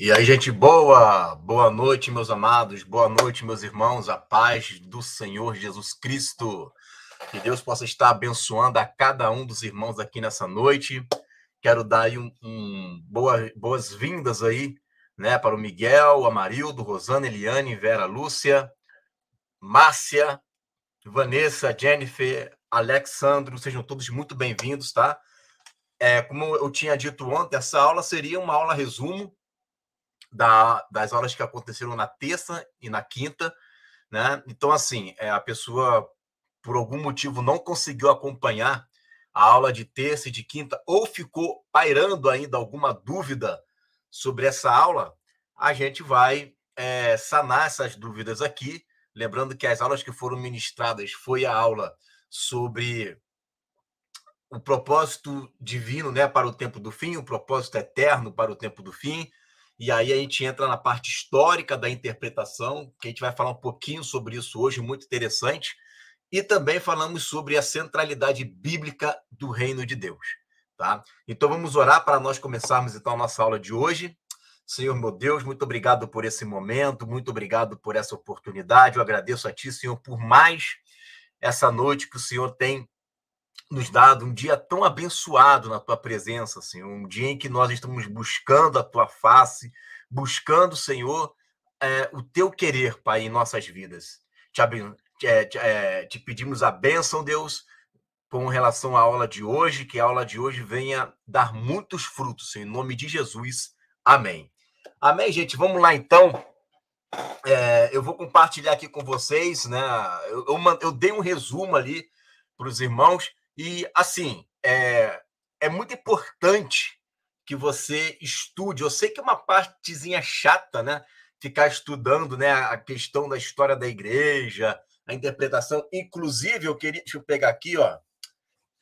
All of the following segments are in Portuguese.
E aí, gente boa, boa noite, meus amados, boa noite, meus irmãos, a paz do Senhor Jesus Cristo. Que Deus possa estar abençoando a cada um dos irmãos aqui nessa noite. Quero dar aí um, um boa, boas-vindas aí, né, para o Miguel, Amarildo, Rosana, Eliane, Vera Lúcia, Márcia, Vanessa, Jennifer, Alexandro, sejam todos muito bem-vindos, tá? É, como eu tinha dito ontem, essa aula seria uma aula resumo da, das aulas que aconteceram na terça e na quinta, né? Então, assim, é, a pessoa, por algum motivo, não conseguiu acompanhar a aula de terça e de quinta, ou ficou pairando ainda alguma dúvida sobre essa aula, a gente vai é, sanar essas dúvidas aqui. Lembrando que as aulas que foram ministradas foi a aula sobre o propósito divino né, para o tempo do fim, o propósito eterno para o tempo do fim, e aí a gente entra na parte histórica da interpretação, que a gente vai falar um pouquinho sobre isso hoje, muito interessante. E também falamos sobre a centralidade bíblica do reino de Deus. Tá? Então vamos orar para nós começarmos então a nossa aula de hoje. Senhor meu Deus, muito obrigado por esse momento, muito obrigado por essa oportunidade. Eu agradeço a Ti, Senhor, por mais essa noite que o Senhor tem nos dado um dia tão abençoado na tua presença, Senhor, assim, um dia em que nós estamos buscando a tua face, buscando, Senhor, é, o teu querer, Pai, em nossas vidas. Te, eh, te, é, te pedimos a bênção, Deus, com relação à aula de hoje, que a aula de hoje venha dar muitos frutos, Senhor, em nome de Jesus. Amém. Amém, gente. Vamos lá, então. eu vou compartilhar aqui com vocês, né? Eu, eu, eu dei um resumo ali para os irmãos, e, assim, é, é muito importante que você estude. Eu sei que é uma partezinha chata, né? Ficar estudando né, a questão da história da igreja, a interpretação. Inclusive, eu queria. Deixa eu pegar aqui, ó.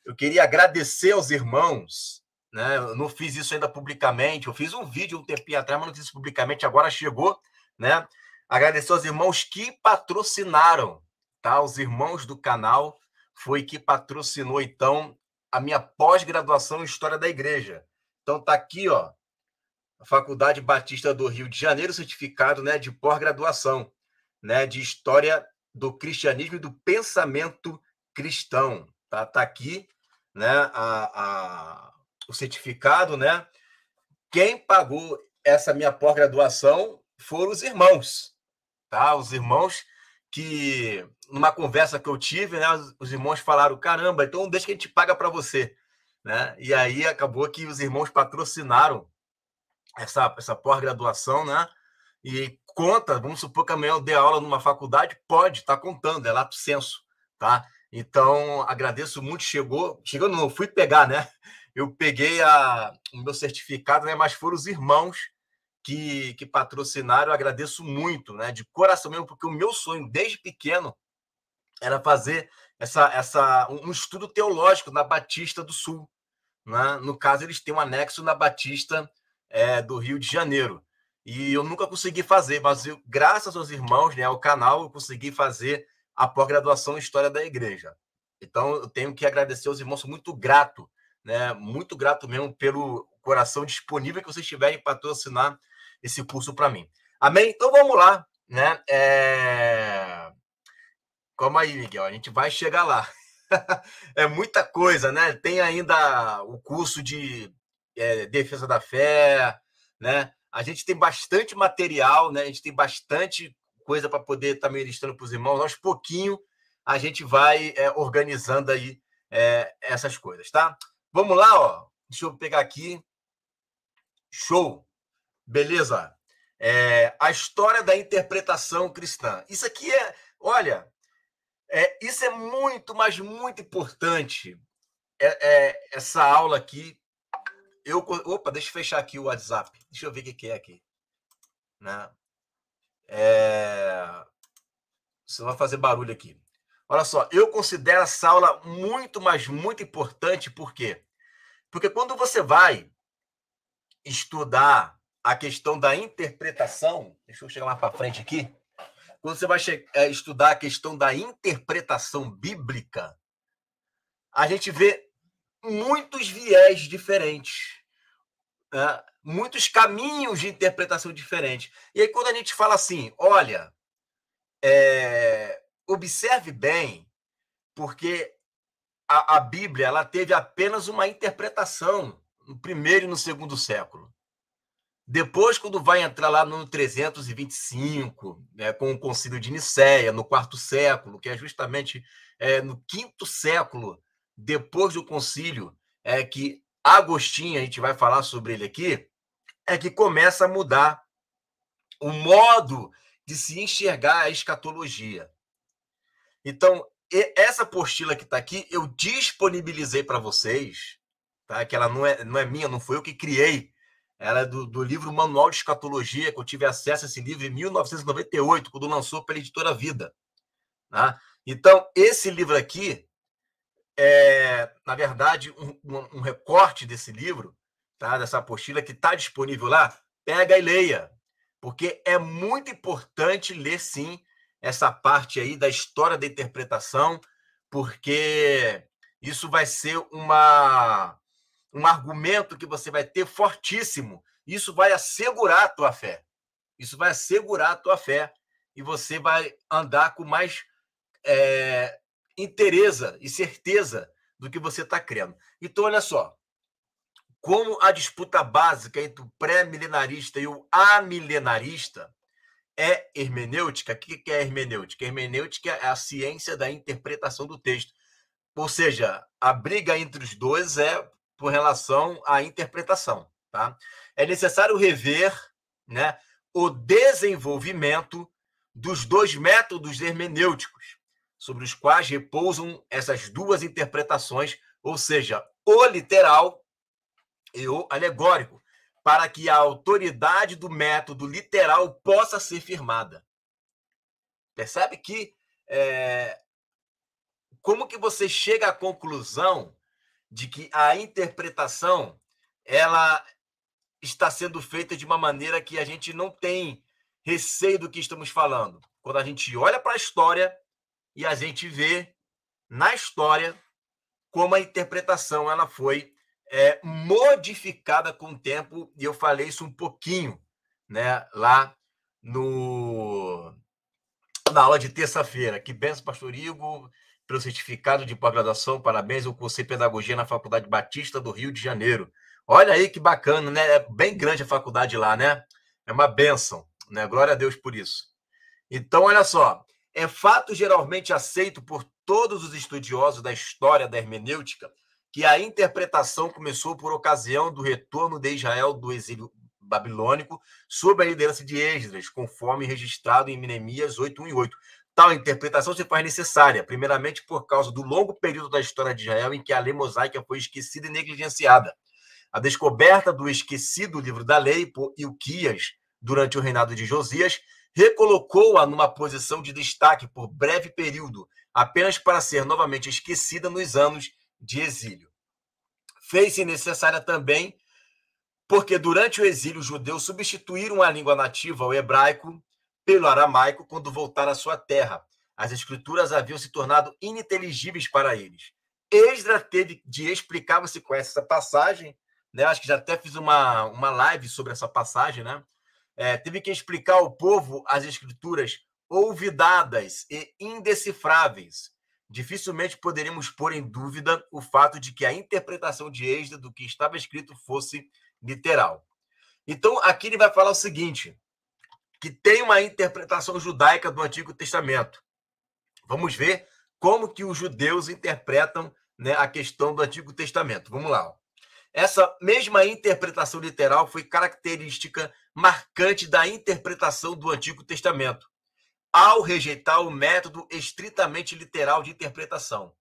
Eu queria agradecer aos irmãos né? Eu não fiz isso ainda publicamente. Eu fiz um vídeo um tempinho atrás, mas não fiz isso publicamente. Agora chegou, né? Agradecer aos irmãos que patrocinaram, tá? Os irmãos do canal foi que patrocinou, então, a minha pós-graduação em História da Igreja. Então, está aqui, ó, a Faculdade Batista do Rio de Janeiro, certificado né, de pós-graduação né, de História do Cristianismo e do Pensamento Cristão. Está tá aqui né, a, a, o certificado. Né? Quem pagou essa minha pós-graduação foram os irmãos. Tá? Os irmãos que numa conversa que eu tive, né, os, irmãos falaram: caramba, então deixa que a gente paga para você. Né? E aí acabou que os irmãos patrocinaram essa, essa pós-graduação, né? E conta, vamos supor que amanhã eu dê aula numa faculdade, pode, tá contando, é lato senso, tá? Então, agradeço muito, chegou, chegou, não, fui pegar, né? Eu peguei a, o meu certificado, né? Mas foram os irmãos que, que patrocinaram, eu agradeço muito, né? De coração mesmo, porque o meu sonho desde pequeno era fazer essa, essa, um estudo teológico na Batista do Sul. Né? No caso, eles têm um anexo na Batista é, do Rio de Janeiro. E eu nunca consegui fazer, mas eu, graças aos irmãos, né, ao canal, eu consegui fazer a pós-graduação em História da Igreja. Então, eu tenho que agradecer aos irmãos, sou muito grato, né, muito grato mesmo pelo coração disponível que vocês tiverem para patrocinar esse curso para mim. Amém? Então, vamos lá. Né? É... Calma aí, Miguel, a gente vai chegar lá. é muita coisa, né? Tem ainda o curso de é, defesa da fé, né? A gente tem bastante material, né? A gente tem bastante coisa para poder estar tá ministrando para os irmãos. Aos pouquinho a gente vai é, organizando aí é, essas coisas, tá? Vamos lá, ó. Deixa eu pegar aqui. Show. Beleza. É, a história da interpretação cristã. Isso aqui é, olha, é, isso é muito, mas muito importante. É, é, essa aula aqui. Eu, opa, deixa eu fechar aqui o WhatsApp. Deixa eu ver o que, é aqui. Né? É... Você vai fazer barulho aqui. Olha só, eu considero essa aula muito, mas muito importante, por quê? Porque quando você vai estudar a questão da interpretação, deixa eu chegar mais para frente aqui, quando você vai é, estudar a questão da interpretação bíblica, a gente vê muitos viés diferentes, né? muitos caminhos de interpretação diferentes. E aí, quando a gente fala assim, olha, é, observe bem, porque a, a Bíblia ela teve apenas uma interpretação no primeiro e no segundo século. Depois, quando vai entrar lá no 325, né, com o concílio de Nicéia, no quarto século, que é justamente é, no quinto século depois do concílio, é que Agostinho, a gente vai falar sobre ele aqui, é que começa a mudar o modo de se enxergar a escatologia. Então, essa apostila que está aqui, eu disponibilizei para vocês, tá? que ela não é, não é minha, não foi eu que criei ela é do, do, livro Manual de Escatologia, que eu tive acesso a esse livro em 1998, quando lançou pela editora Vida. Né? Então, esse livro aqui é, na verdade, um, um, um recorte desse livro, tá? dessa apostila que está disponível lá. Pega e leia, porque é muito importante ler, sim, essa parte aí da história da interpretação, porque isso vai ser uma um argumento que você vai ter fortíssimo. Isso vai assegurar a tua fé. Isso vai assegurar a tua fé e você vai andar com mais é, interesa e certeza do que você está crendo. Então, olha só, como a disputa básica entre o pré-milenarista e o amilenarista é hermenêutica. O que é hermenêutica? Hermenêutica é a ciência da interpretação do texto. Ou seja, a briga entre os dois é por relação à interpretação. Tá? É necessário rever né, o desenvolvimento dos dois métodos hermenêuticos sobre os quais repousam essas duas interpretações, ou seja, o literal e o alegórico, para que a autoridade do método literal possa ser firmada. Percebe que é, como que você chega à conclusão de que a interpretação ela está sendo feita de uma maneira que a gente não tem receio do que estamos falando. Quando a gente olha para a história e a gente vê na história como a interpretação ela foi é, modificada com o tempo, e eu falei isso um pouquinho né, lá no na aula de terça-feira. Que benção, pastor Igor pelo certificado de pós-graduação. Parabéns ao curso de Pedagogia na Faculdade Batista do Rio de Janeiro. Olha aí que bacana, né? É bem grande a faculdade lá, né? É uma benção, né? Glória a Deus por isso. Então, olha só. É fato geralmente aceito por todos os estudiosos da história da hermenêutica que a interpretação começou por ocasião do retorno de Israel do exílio babilônico sob a liderança de Esdras, conforme registrado em Neemias 8:18. e 8. Tal interpretação se faz necessária, primeiramente por causa do longo período da história de Israel em que a lei mosaica foi esquecida e negligenciada. A descoberta do esquecido livro da lei por Ilquias durante o reinado de Josias recolocou-a numa posição de destaque por breve período, apenas para ser novamente esquecida nos anos de exílio. Fez-se necessária também porque durante o exílio os judeus substituíram a língua nativa ao hebraico pelo aramaico quando voltar à sua terra. As escrituras haviam se tornado ininteligíveis para eles. Esdra teve de explicar, você conhece essa passagem, né? Acho que já até fiz uma, uma live sobre essa passagem, né? É, teve que explicar ao povo as escrituras olvidadas e indecifráveis. Dificilmente poderíamos pôr em dúvida o fato de que a interpretação de Esdra do que estava escrito fosse literal. Então, aqui ele vai falar o seguinte: que tem uma interpretação judaica do Antigo Testamento. Vamos ver como que os judeus interpretam né, a questão do Antigo Testamento. Vamos lá. Essa mesma interpretação literal foi característica marcante da interpretação do Antigo Testamento, ao rejeitar o método estritamente literal de interpretação.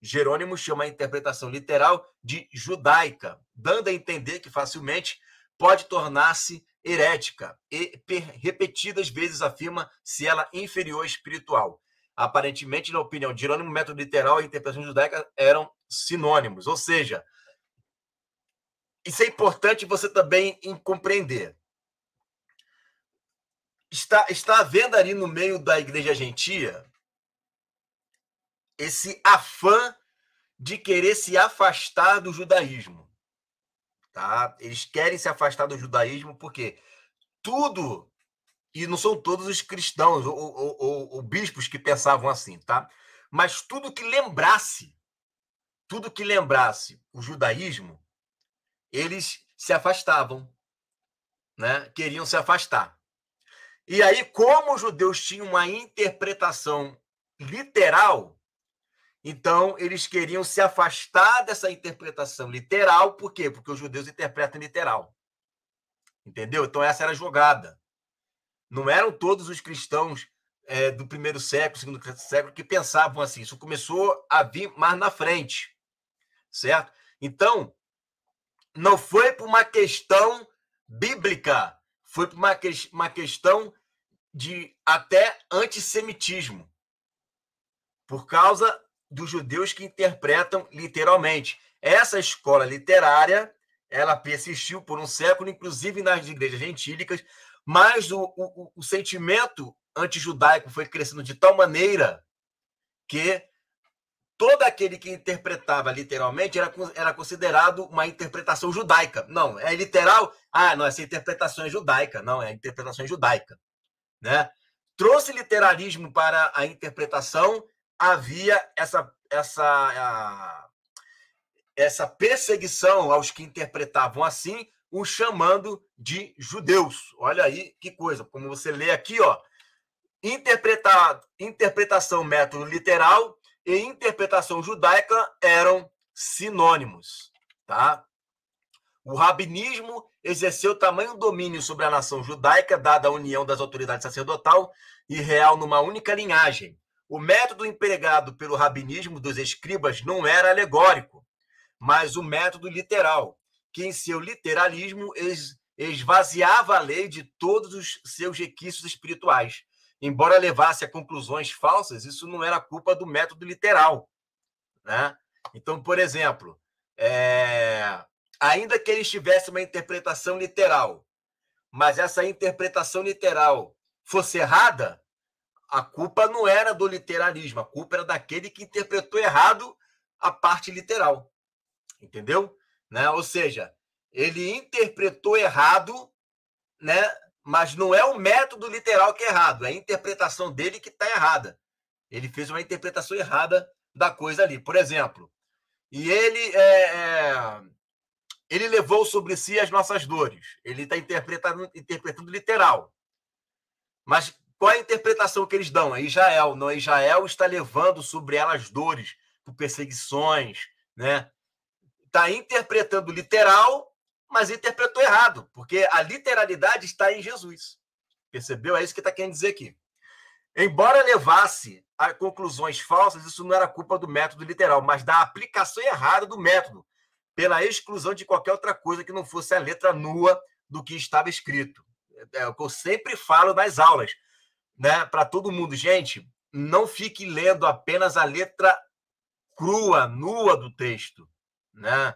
Jerônimo chama a interpretação literal de judaica, dando a entender que facilmente pode tornar-se herética e repetidas vezes afirma se ela inferior espiritual. Aparentemente, na opinião de Jerônimo, método literal e interpretação judaica eram sinônimos. Ou seja, isso é importante você também compreender. Está, está havendo ali no meio da igreja gentia esse afã de querer se afastar do judaísmo. Tá? Eles querem se afastar do judaísmo porque tudo, e não são todos os cristãos ou, ou, ou, ou bispos que pensavam assim, tá? Mas tudo que lembrasse, tudo que lembrasse o judaísmo, eles se afastavam, né? Queriam se afastar. E aí, como os judeus tinham uma interpretação literal então, eles queriam se afastar dessa interpretação literal, por quê? Porque os judeus interpretam literal. Entendeu? Então, essa era a jogada. Não eram todos os cristãos é, do primeiro século, segundo século, que pensavam assim. Isso começou a vir mais na frente, certo? Então, não foi por uma questão bíblica, foi por uma, que, uma questão de até antissemitismo, por causa dos judeus que interpretam literalmente. Essa escola literária, ela persistiu por um século, inclusive nas igrejas gentílicas, mas o, o, o sentimento antijudaico foi crescendo de tal maneira que todo aquele que interpretava literalmente era, era considerado uma interpretação judaica. Não, é literal. Ah, não, essa interpretação é judaica. Não, é interpretação judaica. Né? Trouxe literalismo para a interpretação havia essa, essa, essa perseguição aos que interpretavam assim, o chamando de judeus. Olha aí que coisa, como você lê aqui, ó, interpretado, interpretação método literal e interpretação judaica eram sinônimos, tá? O rabinismo exerceu tamanho domínio sobre a nação judaica, dada a união das autoridades sacerdotal e real numa única linhagem. O método empregado pelo rabinismo dos escribas não era alegórico, mas o método literal, que em seu literalismo esvaziava a lei de todos os seus requisitos espirituais. Embora levasse a conclusões falsas, isso não era culpa do método literal. Né? Então, por exemplo, é... ainda que eles tivessem uma interpretação literal, mas essa interpretação literal fosse errada, a culpa não era do literalismo, a culpa era daquele que interpretou errado a parte literal. Entendeu? Né? Ou seja, ele interpretou errado, né? mas não é o método literal que é errado, é a interpretação dele que está errada. Ele fez uma interpretação errada da coisa ali. Por exemplo, e ele é, é, ele levou sobre si as nossas dores. Ele está interpretando, interpretando literal. Mas qual é a interpretação que eles dão? É Israel. Não, Israel está levando sobre elas dores, por perseguições, né? Está interpretando literal, mas interpretou errado, porque a literalidade está em Jesus. Percebeu? É isso que está querendo dizer aqui. Embora levasse a conclusões falsas, isso não era culpa do método literal, mas da aplicação errada do método, pela exclusão de qualquer outra coisa que não fosse a letra nua do que estava escrito. É, é o que eu sempre falo nas aulas né, para todo mundo, gente, não fique lendo apenas a letra crua, nua do texto, né?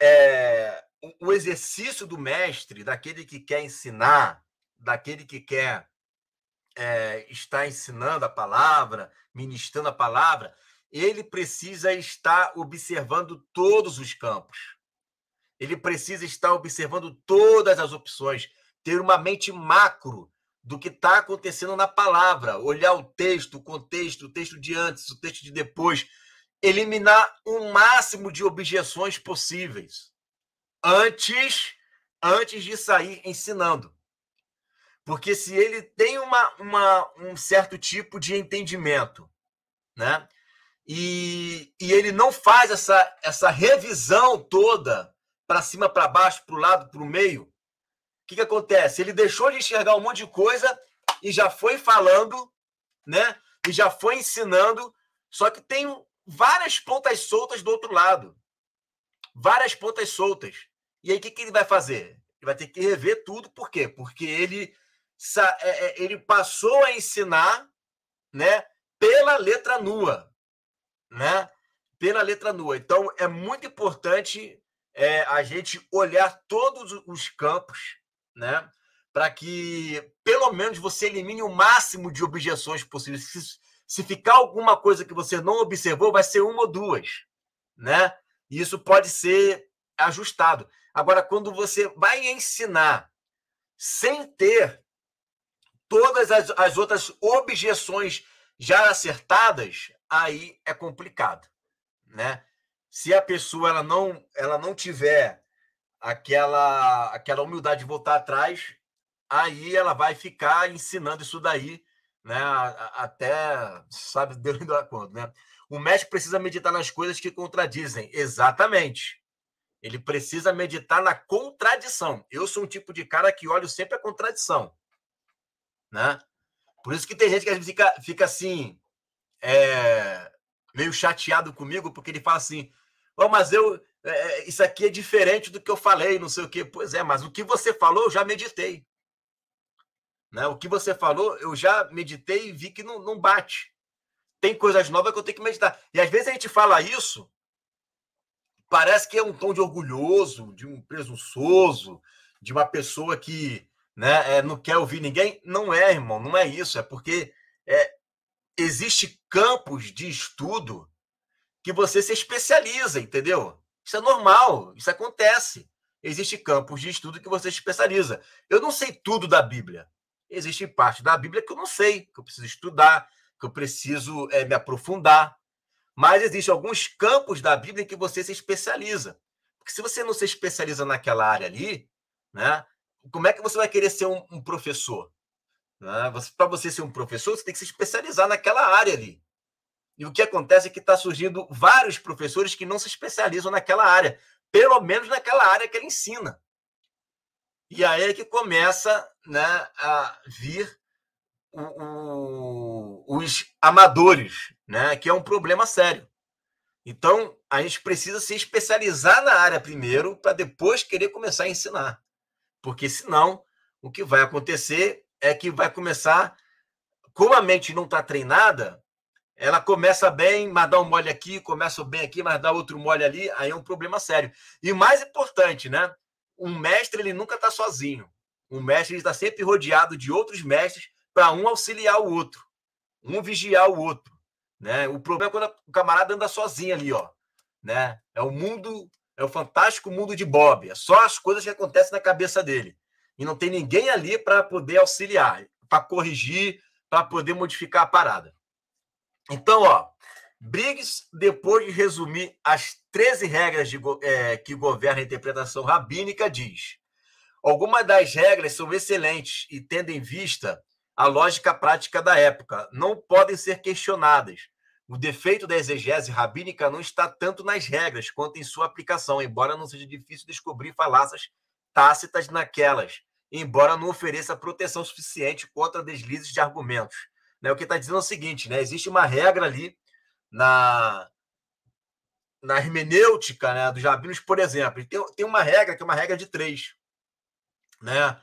É, o exercício do mestre, daquele que quer ensinar, daquele que quer é, estar ensinando a palavra, ministrando a palavra, ele precisa estar observando todos os campos. Ele precisa estar observando todas as opções, ter uma mente macro do que está acontecendo na palavra, olhar o texto, o contexto, o texto de antes, o texto de depois, eliminar o máximo de objeções possíveis antes antes de sair ensinando. Porque se ele tem uma, uma, um certo tipo de entendimento, né? E, e ele não faz essa, essa revisão toda para cima, para baixo, para o lado, para o meio, que, que acontece? Ele deixou de enxergar um monte de coisa e já foi falando, né? E já foi ensinando, só que tem várias pontas soltas do outro lado. Várias pontas soltas. E aí, o que, que ele vai fazer? Ele vai ter que rever tudo, por quê? Porque ele, é, é, ele passou a ensinar né, pela letra nua. Né? Pela letra nua. Então, é muito importante é, a gente olhar todos os campos né? Para que pelo menos você elimine o máximo de objeções possíveis. Se, se ficar alguma coisa que você não observou, vai ser uma ou duas, né? E isso pode ser ajustado. Agora, quando você vai ensinar sem ter todas as, as outras objeções já acertadas, aí é complicado, né? Se a pessoa ela não, ela não tiver aquela, aquela humildade de voltar atrás, aí ela vai ficar ensinando isso daí, né? Até sabe Deus ainda quando, né? O mestre precisa meditar nas coisas que contradizem, exatamente. Ele precisa meditar na contradição. Eu sou um tipo de cara que olho sempre a contradição, né? Por isso que tem gente que fica, fica assim, é, meio chateado comigo, porque ele fala assim: oh, mas eu, é, é, isso aqui é diferente do que eu falei, não sei o quê. Pois é, mas o que você falou, eu já meditei. Né? O que você falou, eu já meditei e vi que não, não bate. Tem coisas novas que eu tenho que meditar. E às vezes a gente fala isso, parece que é um tom de orgulhoso, de um presunçoso, de uma pessoa que né, é, não quer ouvir ninguém. Não é, irmão, não é isso. É porque é, existe campos de estudo que você se especializa, entendeu? Isso é normal, isso acontece. Existem campos de estudo que você especializa. Eu não sei tudo da Bíblia. Existe parte da Bíblia que eu não sei, que eu preciso estudar, que eu preciso é, me aprofundar. Mas existem alguns campos da Bíblia em que você se especializa. Porque se você não se especializa naquela área ali, né, como é que você vai querer ser um, um professor? Né? Para você ser um professor, você tem que se especializar naquela área ali. E o que acontece é que está surgindo vários professores que não se especializam naquela área, pelo menos naquela área que ele ensina. E aí é que começa né, a vir o, o, os amadores, né, que é um problema sério. Então, a gente precisa se especializar na área primeiro, para depois querer começar a ensinar. Porque senão, o que vai acontecer é que vai começar, como a mente não está treinada, ela começa bem, mas dá um mole aqui, começa bem aqui, mas dá outro mole ali, aí é um problema sério. E mais importante, né? Um mestre ele nunca está sozinho. Um mestre está sempre rodeado de outros mestres para um auxiliar o outro, um vigiar o outro, né? O problema é quando o camarada anda sozinho ali, ó, né? É o mundo, é o fantástico mundo de Bob, é só as coisas que acontecem na cabeça dele e não tem ninguém ali para poder auxiliar, para corrigir, para poder modificar a parada. Então, ó, Briggs, depois de resumir as 13 regras de, é, que governam a interpretação rabínica, diz: algumas das regras são excelentes e tendo em vista a lógica prática da época, não podem ser questionadas. O defeito da exegese rabínica não está tanto nas regras quanto em sua aplicação, embora não seja difícil descobrir falácias tácitas naquelas, embora não ofereça proteção suficiente contra deslizes de argumentos. Né? O que está dizendo é o seguinte, né? Existe uma regra ali na, na hermenêutica né, dos rabinos, por exemplo. Ele tem, tem uma regra que é uma regra de três, né?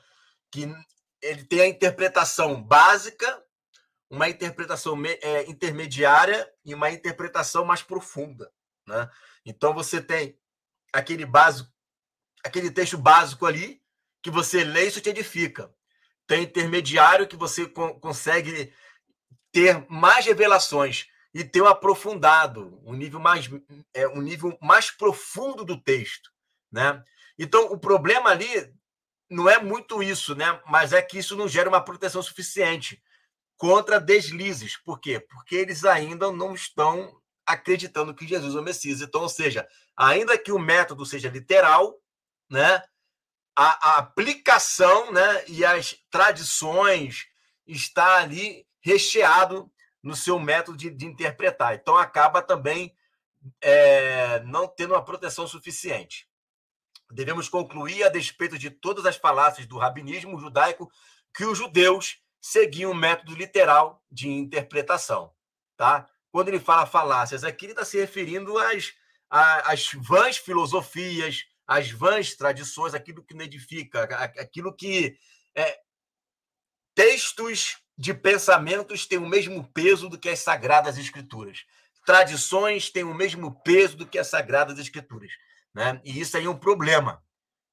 Que ele tem a interpretação básica, uma interpretação é, intermediária e uma interpretação mais profunda. Né? Então você tem aquele básico, aquele texto básico ali que você lê e isso te edifica. Tem intermediário que você consegue ter mais revelações e ter um aprofundado, um nível mais, é, um nível mais profundo do texto, né? Então, o problema ali não é muito isso, né? Mas é que isso não gera uma proteção suficiente contra deslizes. Por quê? Porque eles ainda não estão acreditando que Jesus é o Messias. Então, ou seja, ainda que o método seja literal, né? A, a aplicação, né? E as tradições está ali recheado no seu método de, de interpretar. Então, acaba também é, não tendo uma proteção suficiente. Devemos concluir, a despeito de todas as falácias do rabinismo judaico, que os judeus seguiam um método literal de interpretação. Tá? Quando ele fala falácias aqui, ele está se referindo às, às vãs filosofias, às vãs tradições, aquilo que não edifica, aquilo que. É, textos de pensamentos têm o mesmo peso do que as sagradas escrituras. Tradições têm o mesmo peso do que as sagradas escrituras, né? E isso aí é um problema.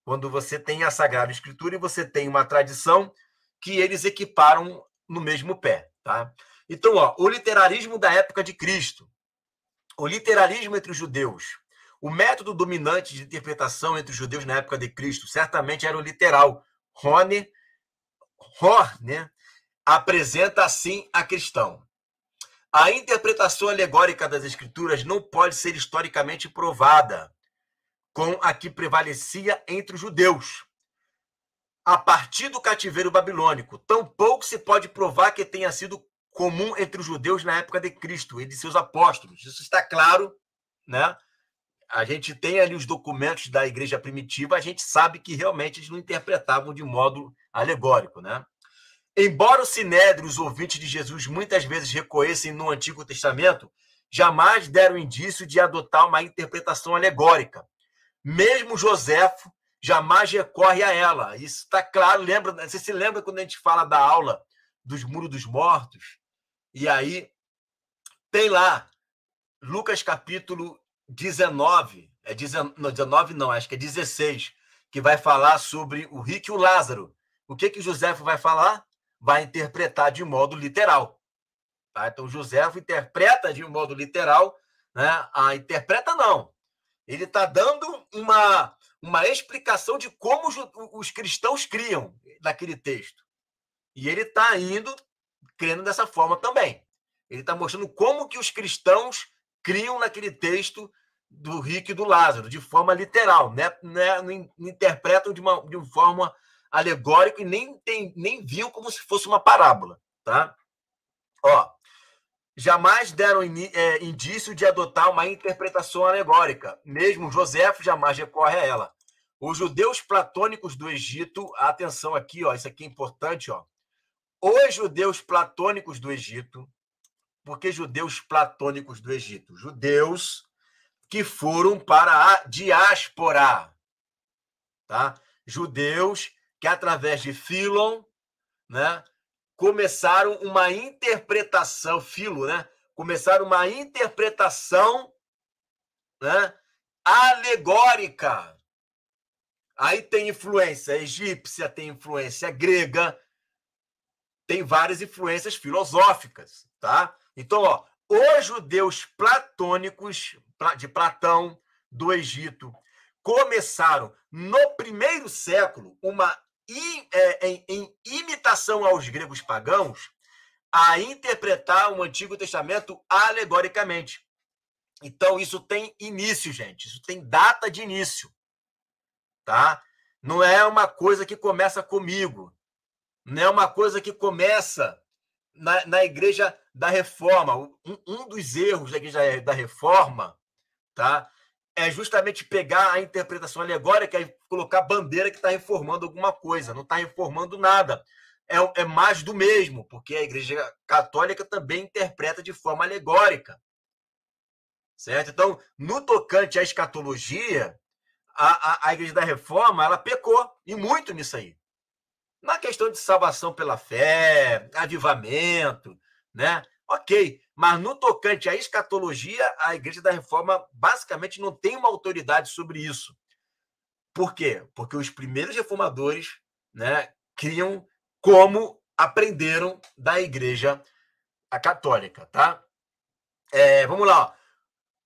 Quando você tem a sagrada escritura e você tem uma tradição que eles equiparam no mesmo pé, tá? Então, ó, o literarismo da época de Cristo, o literarismo entre os judeus, o método dominante de interpretação entre os judeus na época de Cristo certamente era o literal, Rone, Hor, né? apresenta assim a questão. A interpretação alegórica das Escrituras não pode ser historicamente provada com a que prevalecia entre os judeus. A partir do cativeiro babilônico, tampouco se pode provar que tenha sido comum entre os judeus na época de Cristo e de seus apóstolos. Isso está claro, né? A gente tem ali os documentos da igreja primitiva, a gente sabe que realmente eles não interpretavam de modo alegórico, né? Embora o Sinédrio, os ouvintes de Jesus, muitas vezes reconhecem no Antigo Testamento, jamais deram indício de adotar uma interpretação alegórica. Mesmo Joséfo jamais recorre a ela. Isso está claro. Lembra, você se lembra quando a gente fala da aula dos Muros dos Mortos? E aí tem lá Lucas capítulo 19, é 19 não, acho que é 16, que vai falar sobre o rico e o Lázaro. O que que Joséfo vai falar? vai interpretar de modo literal. Tá? Então, José interpreta de modo literal, né? A ah, interpreta não. Ele está dando uma, uma explicação de como os, os cristãos criam naquele texto. E ele está indo crendo dessa forma também. Ele está mostrando como que os cristãos criam naquele texto do rico e do Lázaro, de forma literal, né? né? Não interpretam de uma, de uma forma alegórico e nem, tem, nem viu como se fosse uma parábola. Tá? Ó, jamais deram in, é, indício de adotar uma interpretação alegórica. Mesmo José jamais recorre a ela. Os judeus platônicos do Egito, atenção aqui, ó, isso aqui é importante, ó. Os judeus platônicos do Egito, porque judeus platônicos do Egito, judeus que foram para a diáspora, tá? Judeus que através de Philon, né, começaram uma interpretação, Filo, né, começaram uma interpretação, né, alegórica. Aí tem influência egípcia, tem influência grega, tem várias influências filosóficas, tá? Então, ó, os judeus platônicos de Platão do Egito começaram no primeiro século uma em, é, em, em imitação aos gregos pagãos, a interpretar o Antigo Testamento alegoricamente. Então, isso tem início, gente. Isso tem data de início. Tá? Não é uma coisa que começa comigo. Não é uma coisa que começa na, na Igreja da Reforma. Um, um dos erros da Igreja da Reforma tá? é justamente pegar a interpretação alegórica e colocar bandeira que está reformando alguma coisa, não está reformando nada. É, é mais do mesmo, porque a Igreja Católica também interpreta de forma alegórica. Certo? Então, no tocante à escatologia, a, a, a Igreja da Reforma ela pecou, e muito nisso aí. Na questão de salvação pela fé, avivamento, né? Ok, mas no tocante à escatologia, a Igreja da Reforma basicamente não tem uma autoridade sobre isso. Por quê? Porque os primeiros reformadores né, criam como aprenderam da Igreja Católica, tá? É, vamos lá.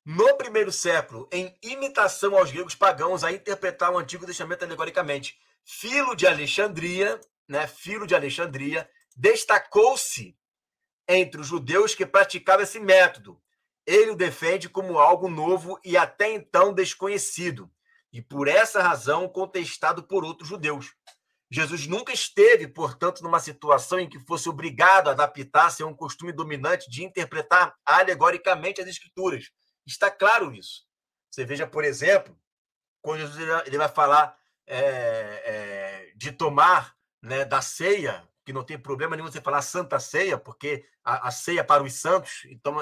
No primeiro século, em imitação aos gregos pagãos a interpretar o Antigo Testamento alegoricamente, Filo de Alexandria, né, Filo de Alexandria, destacou-se entre os judeus que praticava esse método. Ele o defende como algo novo e até então desconhecido, e por essa razão contestado por outros judeus. Jesus nunca esteve, portanto, numa situação em que fosse obrigado a adaptar-se a um costume dominante de interpretar alegoricamente as Escrituras. Está claro isso. Você veja, por exemplo, quando Jesus ele vai falar é, é, de tomar né, da ceia que não tem problema nenhum você falar Santa Ceia, porque a, a ceia para os santos, então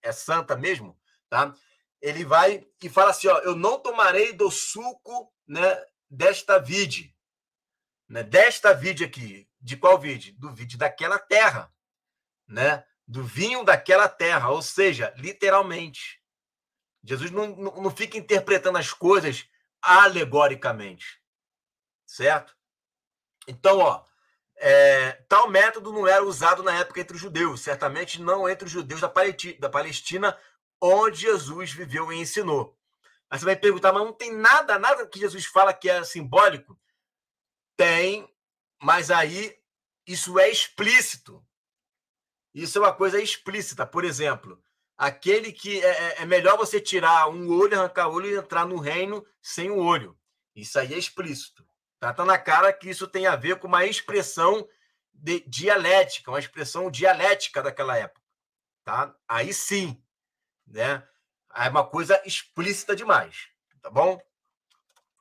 é santa mesmo, tá? Ele vai e fala assim, ó, eu não tomarei do suco, né, desta vide, né, desta vide aqui, de qual vide? Do vide daquela terra, né? Do vinho daquela terra, ou seja, literalmente. Jesus não, não, não fica interpretando as coisas alegoricamente, certo? Então, ó, é, tal método não era usado na época entre os judeus, certamente não entre os judeus da Palestina, onde Jesus viveu e ensinou. Aí você vai perguntar, mas não tem nada, nada que Jesus fala que é simbólico? Tem, mas aí isso é explícito. Isso é uma coisa explícita. Por exemplo, aquele que é, é, é melhor você tirar um olho, arrancar o olho e entrar no reino sem o olho. Isso aí é explícito. Está tá na cara que isso tem a ver com uma expressão de, dialética, uma expressão dialética daquela época. Tá? Aí sim, né? É uma coisa explícita demais, tá bom?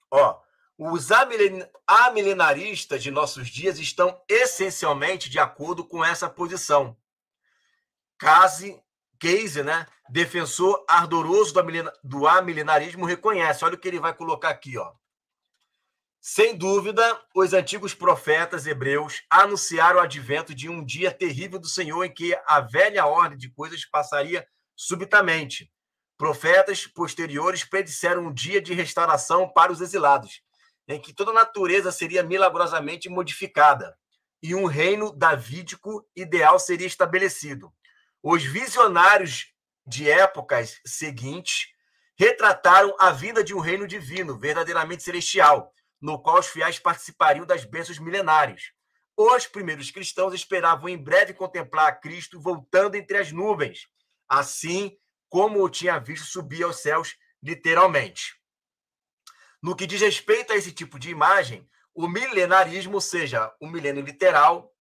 Ó, os amilenaristas de nossos dias estão essencialmente de acordo com essa posição. Case, Case, né, defensor ardoroso do, do amilenarismo, reconhece. Olha o que ele vai colocar aqui, ó. Sem dúvida, os antigos profetas hebreus anunciaram o advento de um dia terrível do Senhor em que a velha ordem de coisas passaria subitamente. Profetas posteriores predisseram um dia de restauração para os exilados, em que toda a natureza seria milagrosamente modificada e um reino davídico ideal seria estabelecido. Os visionários de épocas seguintes retrataram a vinda de um reino divino, verdadeiramente celestial no qual os fiéis participariam das bênçãos milenares. Os primeiros cristãos esperavam em breve contemplar Cristo voltando entre as nuvens, assim como o tinha visto subir aos céus, literalmente. No que diz respeito a esse tipo de imagem, o milenarismo, ou seja, o milênio literal,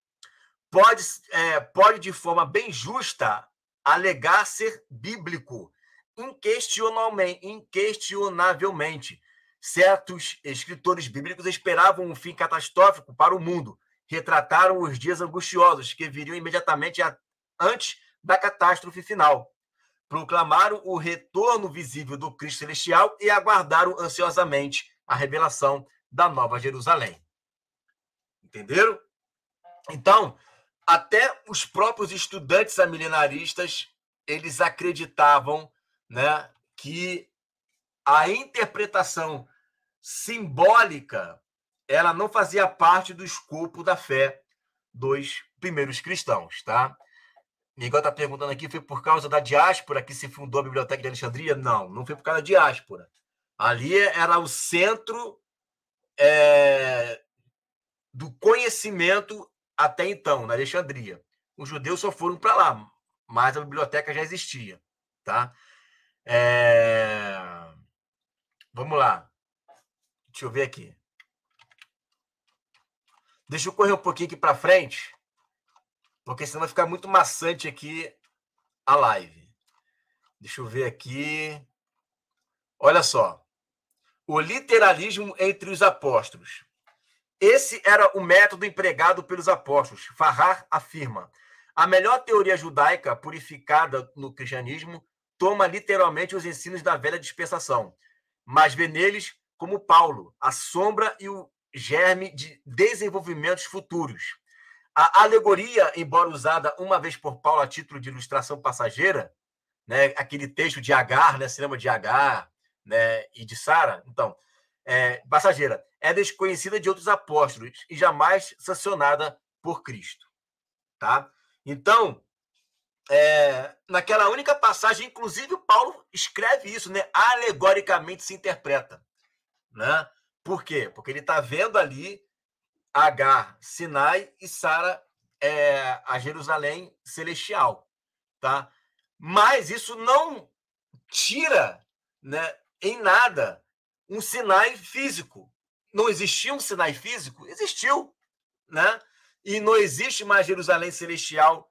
pode, é, pode de forma bem justa alegar ser bíblico, inquestionavelmente, inquestionavelmente Certos escritores bíblicos esperavam um fim catastrófico para o mundo, retrataram os dias angustiosos que viriam imediatamente antes da catástrofe final. Proclamaram o retorno visível do Cristo Celestial e aguardaram ansiosamente a revelação da Nova Jerusalém. Entenderam? Então, até os próprios estudantes amilenaristas, eles acreditavam né, que a interpretação simbólica ela não fazia parte do escopo da fé dos primeiros cristãos, tá? Miguel está perguntando aqui, foi por causa da diáspora que se fundou a Biblioteca de Alexandria? Não, não foi por causa da diáspora. Ali era o centro é, do conhecimento até então, na Alexandria. Os judeus só foram para lá, mas a biblioteca já existia, tá? É... Vamos lá. Deixa eu ver aqui. Deixa eu correr um pouquinho aqui para frente, porque senão vai ficar muito maçante aqui a live. Deixa eu ver aqui. Olha só. O literalismo entre os apóstolos. Esse era o método empregado pelos apóstolos. Farrar afirma. A melhor teoria judaica purificada no cristianismo toma literalmente os ensinos da velha dispensação mas vê neles, como Paulo, a sombra e o germe de desenvolvimentos futuros. A alegoria, embora usada uma vez por Paulo a título de ilustração passageira, né, aquele texto de Agar, né, cinema de Agar né, e de Sara, então, é, passageira, é desconhecida de outros apóstolos e jamais sancionada por Cristo. Tá? Então, é, naquela única passagem, inclusive o Paulo escreve isso, né? Alegoricamente se interpreta, né? Por quê? Porque ele está vendo ali Agar, Sinai e Sara é, a Jerusalém celestial, tá? Mas isso não tira, né, em nada um Sinai físico. Não existia um Sinai físico? Existiu, né? E não existe mais Jerusalém celestial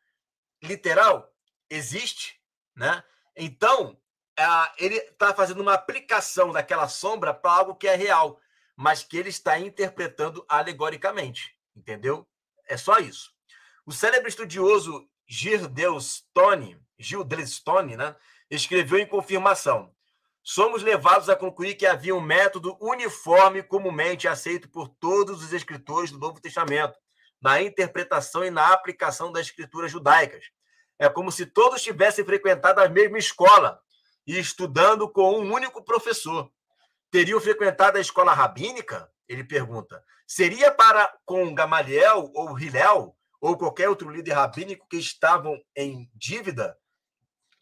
literal existe, né? Então, é, ele está fazendo uma aplicação daquela sombra para algo que é real, mas que ele está interpretando alegoricamente, entendeu? É só isso. O célebre estudioso Gildeus Stone, Gildeus Stone, né, escreveu em confirmação: somos levados a concluir que havia um método uniforme comumente aceito por todos os escritores do Novo Testamento, na interpretação e na aplicação das escrituras judaicas. É como se todos tivessem frequentado a mesma escola e estudando com um único professor. Teriam frequentado a escola rabínica? Ele pergunta. Seria para com Gamaliel ou Hilel ou qualquer outro líder rabínico que estavam em dívida?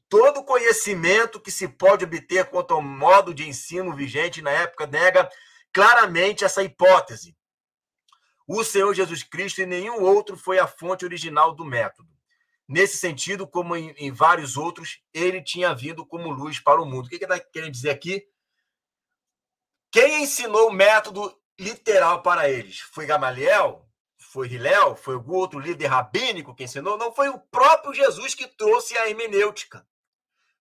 Todo conhecimento que se pode obter quanto ao modo de ensino vigente na época nega claramente essa hipótese. O Senhor Jesus Cristo e nenhum outro foi a fonte original do método. Nesse sentido, como em, em vários outros, ele tinha vindo como luz para o mundo. O que está que tá querendo dizer aqui? Quem ensinou o método literal para eles? Foi Gamaliel? Foi Hilel? Foi o outro líder rabínico que ensinou? Não, foi o próprio Jesus que trouxe a hermenêutica.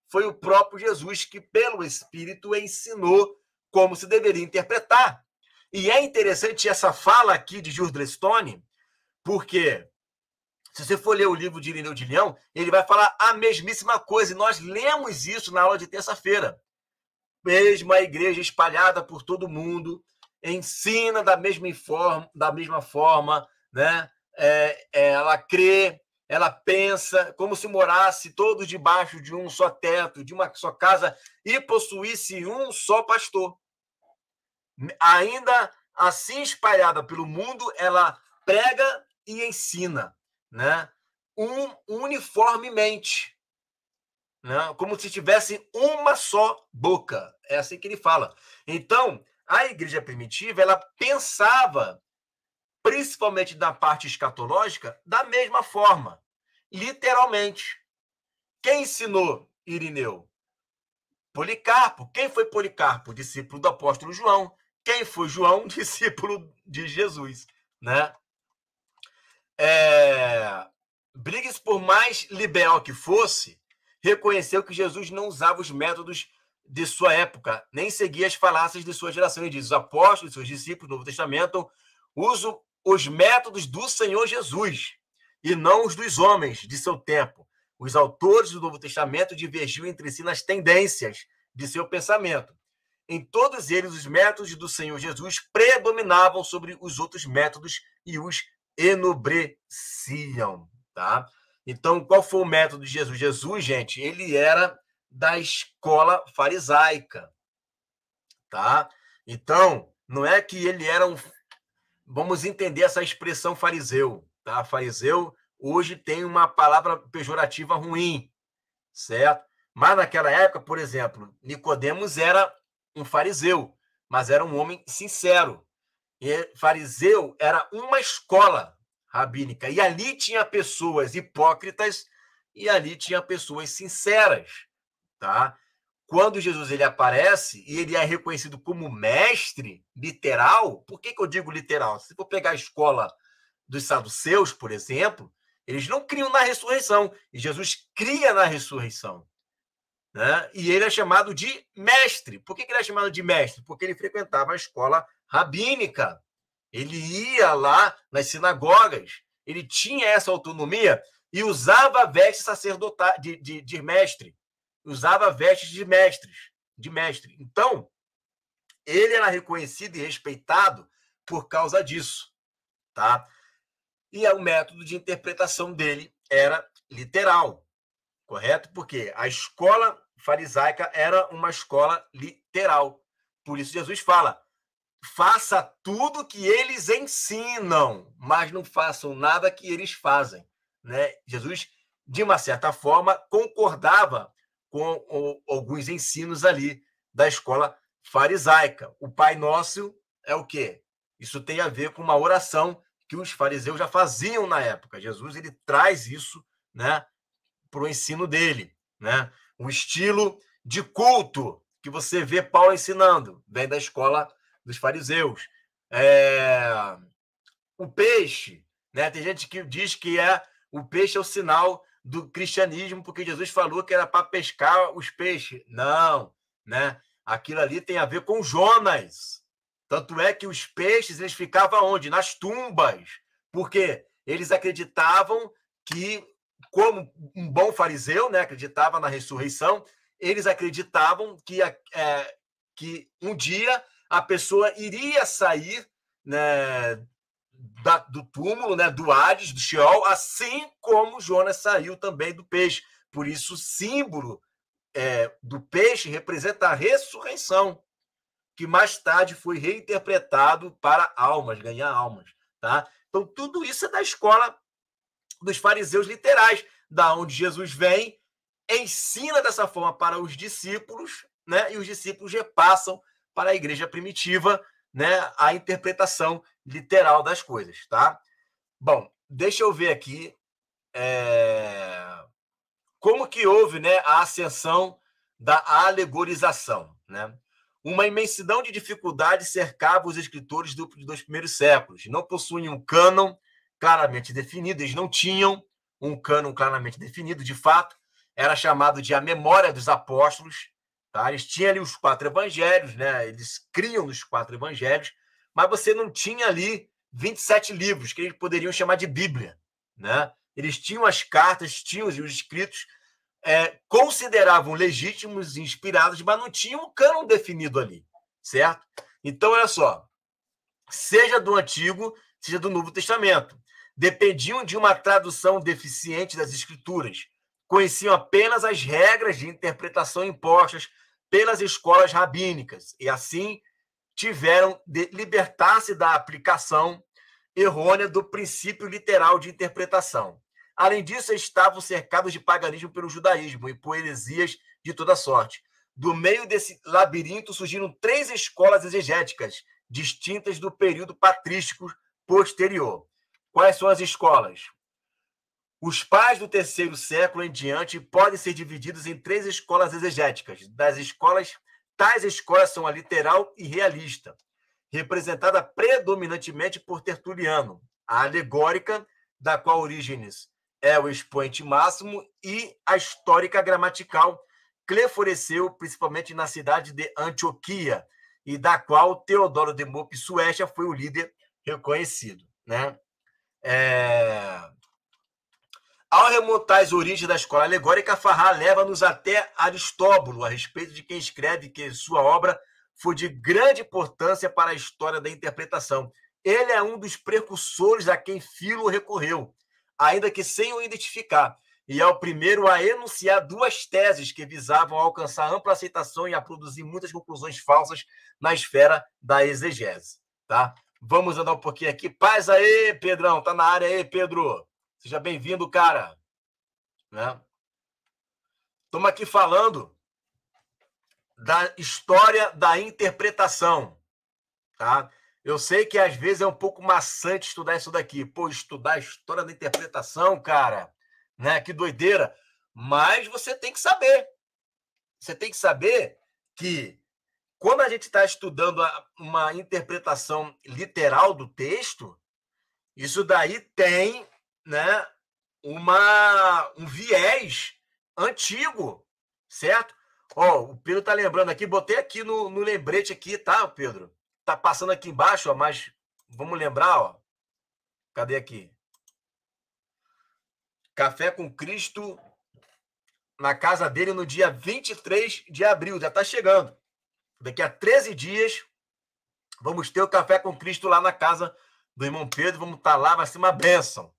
Foi o próprio Jesus que, pelo Espírito, ensinou como se deveria interpretar e é interessante essa fala aqui de Gilles Stone, porque se você for ler o livro de Irineu de Leão, ele vai falar a mesmíssima coisa, e nós lemos isso na aula de terça-feira. Mesma igreja espalhada por todo mundo, ensina da mesma forma, da mesma forma né? É, é, ela crê, ela pensa, como se morasse todos debaixo de um só teto, de uma só casa, e possuísse um só pastor ainda assim espalhada pelo mundo, ela prega e ensina, né? Um, uniformemente, né? Como se tivesse uma só boca. É assim que ele fala. Então, a igreja primitiva, ela pensava principalmente na parte escatológica da mesma forma, literalmente. Quem ensinou Irineu? Policarpo. Quem foi Policarpo? Discípulo do apóstolo João. Quem foi João, discípulo de Jesus, né? É... Briggs, por mais liberal que fosse, reconheceu que Jesus não usava os métodos de sua época, nem seguia as falácias de sua geração. Ele diz: os apóstolos, seus discípulos do Novo Testamento usam os métodos do Senhor Jesus e não os dos homens de seu tempo. Os autores do Novo Testamento divergiam entre si nas tendências de seu pensamento. Em todos eles, os métodos do Senhor Jesus predominavam sobre os outros métodos e os enobreciam, tá? Então, qual foi o método de Jesus? Jesus, gente, ele era da escola farisaica, tá? Então, não é que ele era um. Vamos entender essa expressão fariseu, tá? Fariseu hoje tem uma palavra pejorativa ruim, certo? Mas naquela época, por exemplo, Nicodemos era um fariseu, mas era um homem sincero. E fariseu era uma escola rabínica. E ali tinha pessoas hipócritas e ali tinha pessoas sinceras, tá? Quando Jesus ele aparece e ele é reconhecido como mestre literal, por que, que eu digo literal? Se for pegar a escola dos saduceus, por exemplo, eles não criam na ressurreição, e Jesus cria na ressurreição. Né? E ele é chamado de mestre. Por que, ele é chamado de mestre? Porque ele frequentava a escola rabínica. Ele ia lá nas sinagogas. Ele tinha essa autonomia e usava a veste sacerdotal de, de, de mestre. Usava vestes de mestres, de mestre. Então, ele era reconhecido e respeitado por causa disso, tá? E o método de interpretação dele era literal, correto? Porque a escola farisaica era uma escola literal. Por isso Jesus fala: faça tudo que eles ensinam, mas não façam nada que eles fazem. Né? Jesus, de uma certa forma, concordava com o, alguns ensinos ali da escola farisaica. O Pai Nosso é o quê? Isso tem a ver com uma oração que os fariseus já faziam na época. Jesus ele traz isso, né, para o ensino dele, né? um estilo de culto que você vê Paulo ensinando, vem da escola dos fariseus. É... O peixe, né? Tem gente que diz que é o peixe é o sinal do cristianismo, porque Jesus falou que era para pescar os peixes. Não, né? Aquilo ali tem a ver com Jonas. Tanto é que os peixes eles ficavam onde? Nas tumbas, porque eles acreditavam que como um bom fariseu, né, acreditava na ressurreição, eles acreditavam que, é, que um dia a pessoa iria sair né, da, do túmulo, né, do Hades, do Sheol, assim como Jonas saiu também do peixe. Por isso, o símbolo é, do peixe representa a ressurreição, que mais tarde foi reinterpretado para almas, ganhar almas. Tá? Então, tudo isso é da escola dos fariseus literais, da onde Jesus vem, ensina dessa forma para os discípulos, né? E os discípulos repassam para a igreja primitiva, né, a interpretação literal das coisas, tá? Bom, deixa eu ver aqui é... como que houve, né, a ascensão da alegorização, né? Uma imensidão de dificuldades cercava os escritores do, dos primeiros séculos. Não possuem um cânon claramente definido, eles não tinham um cânon claramente definido, de fato, era chamado de a memória dos apóstolos, tá? Eles tinham ali os quatro evangelhos, né? Eles criam os quatro evangelhos, mas você não tinha ali 27 livros que eles poderiam chamar de Bíblia, né? Eles tinham as cartas, tinham os escritos, é, consideravam legítimos, inspirados, mas não tinham um cânon definido ali, certo? Então, olha só, seja do Antigo, seja do Novo Testamento dependiam de uma tradução deficiente das escrituras, conheciam apenas as regras de interpretação impostas pelas escolas rabínicas e assim tiveram de libertar-se da aplicação errônea do princípio literal de interpretação. Além disso, estavam cercados de paganismo pelo judaísmo e poesias de toda sorte. Do meio desse labirinto surgiram três escolas exegéticas distintas do período patrístico posterior. Quais são as escolas? Os pais do terceiro século em diante podem ser divididos em três escolas exegéticas. Das escolas, tais escolas são a literal e realista, representada predominantemente por Tertuliano, a alegórica, da qual Orígenes é o expoente máximo, e a histórica gramatical, que floresceu principalmente na cidade de Antioquia, e da qual Teodoro de Mope Suécia foi o líder reconhecido. Né? É... Ao remontar as origens da escola alegórica, Farrá leva-nos até Aristóbulo, a respeito de quem escreve que sua obra foi de grande importância para a história da interpretação. Ele é um dos precursores a quem Filo recorreu, ainda que sem o identificar, e é o primeiro a enunciar duas teses que visavam alcançar ampla aceitação e a produzir muitas conclusões falsas na esfera da exegese. Tá? Vamos andar um pouquinho aqui. Paz aí, Pedrão. Tá na área aí, Pedro. Seja bem-vindo, cara. Né? Estamos aqui falando da história da interpretação, tá? Eu sei que às vezes é um pouco maçante estudar isso daqui. Pô, estudar a história da interpretação, cara, né? Que doideira. Mas você tem que saber. Você tem que saber que quando a gente está estudando uma interpretação literal do texto, isso daí tem né, uma, um viés antigo, certo? Ó, o Pedro está lembrando aqui, botei aqui no, no lembrete aqui, tá, Pedro? Tá passando aqui embaixo, ó, mas vamos lembrar, ó. Cadê aqui? Café com Cristo na casa dele no dia 23 de abril, já tá chegando. Daqui a 13 dias, vamos ter o Café com Cristo lá na casa do irmão Pedro. Vamos estar tá lá, vai ser uma bênção.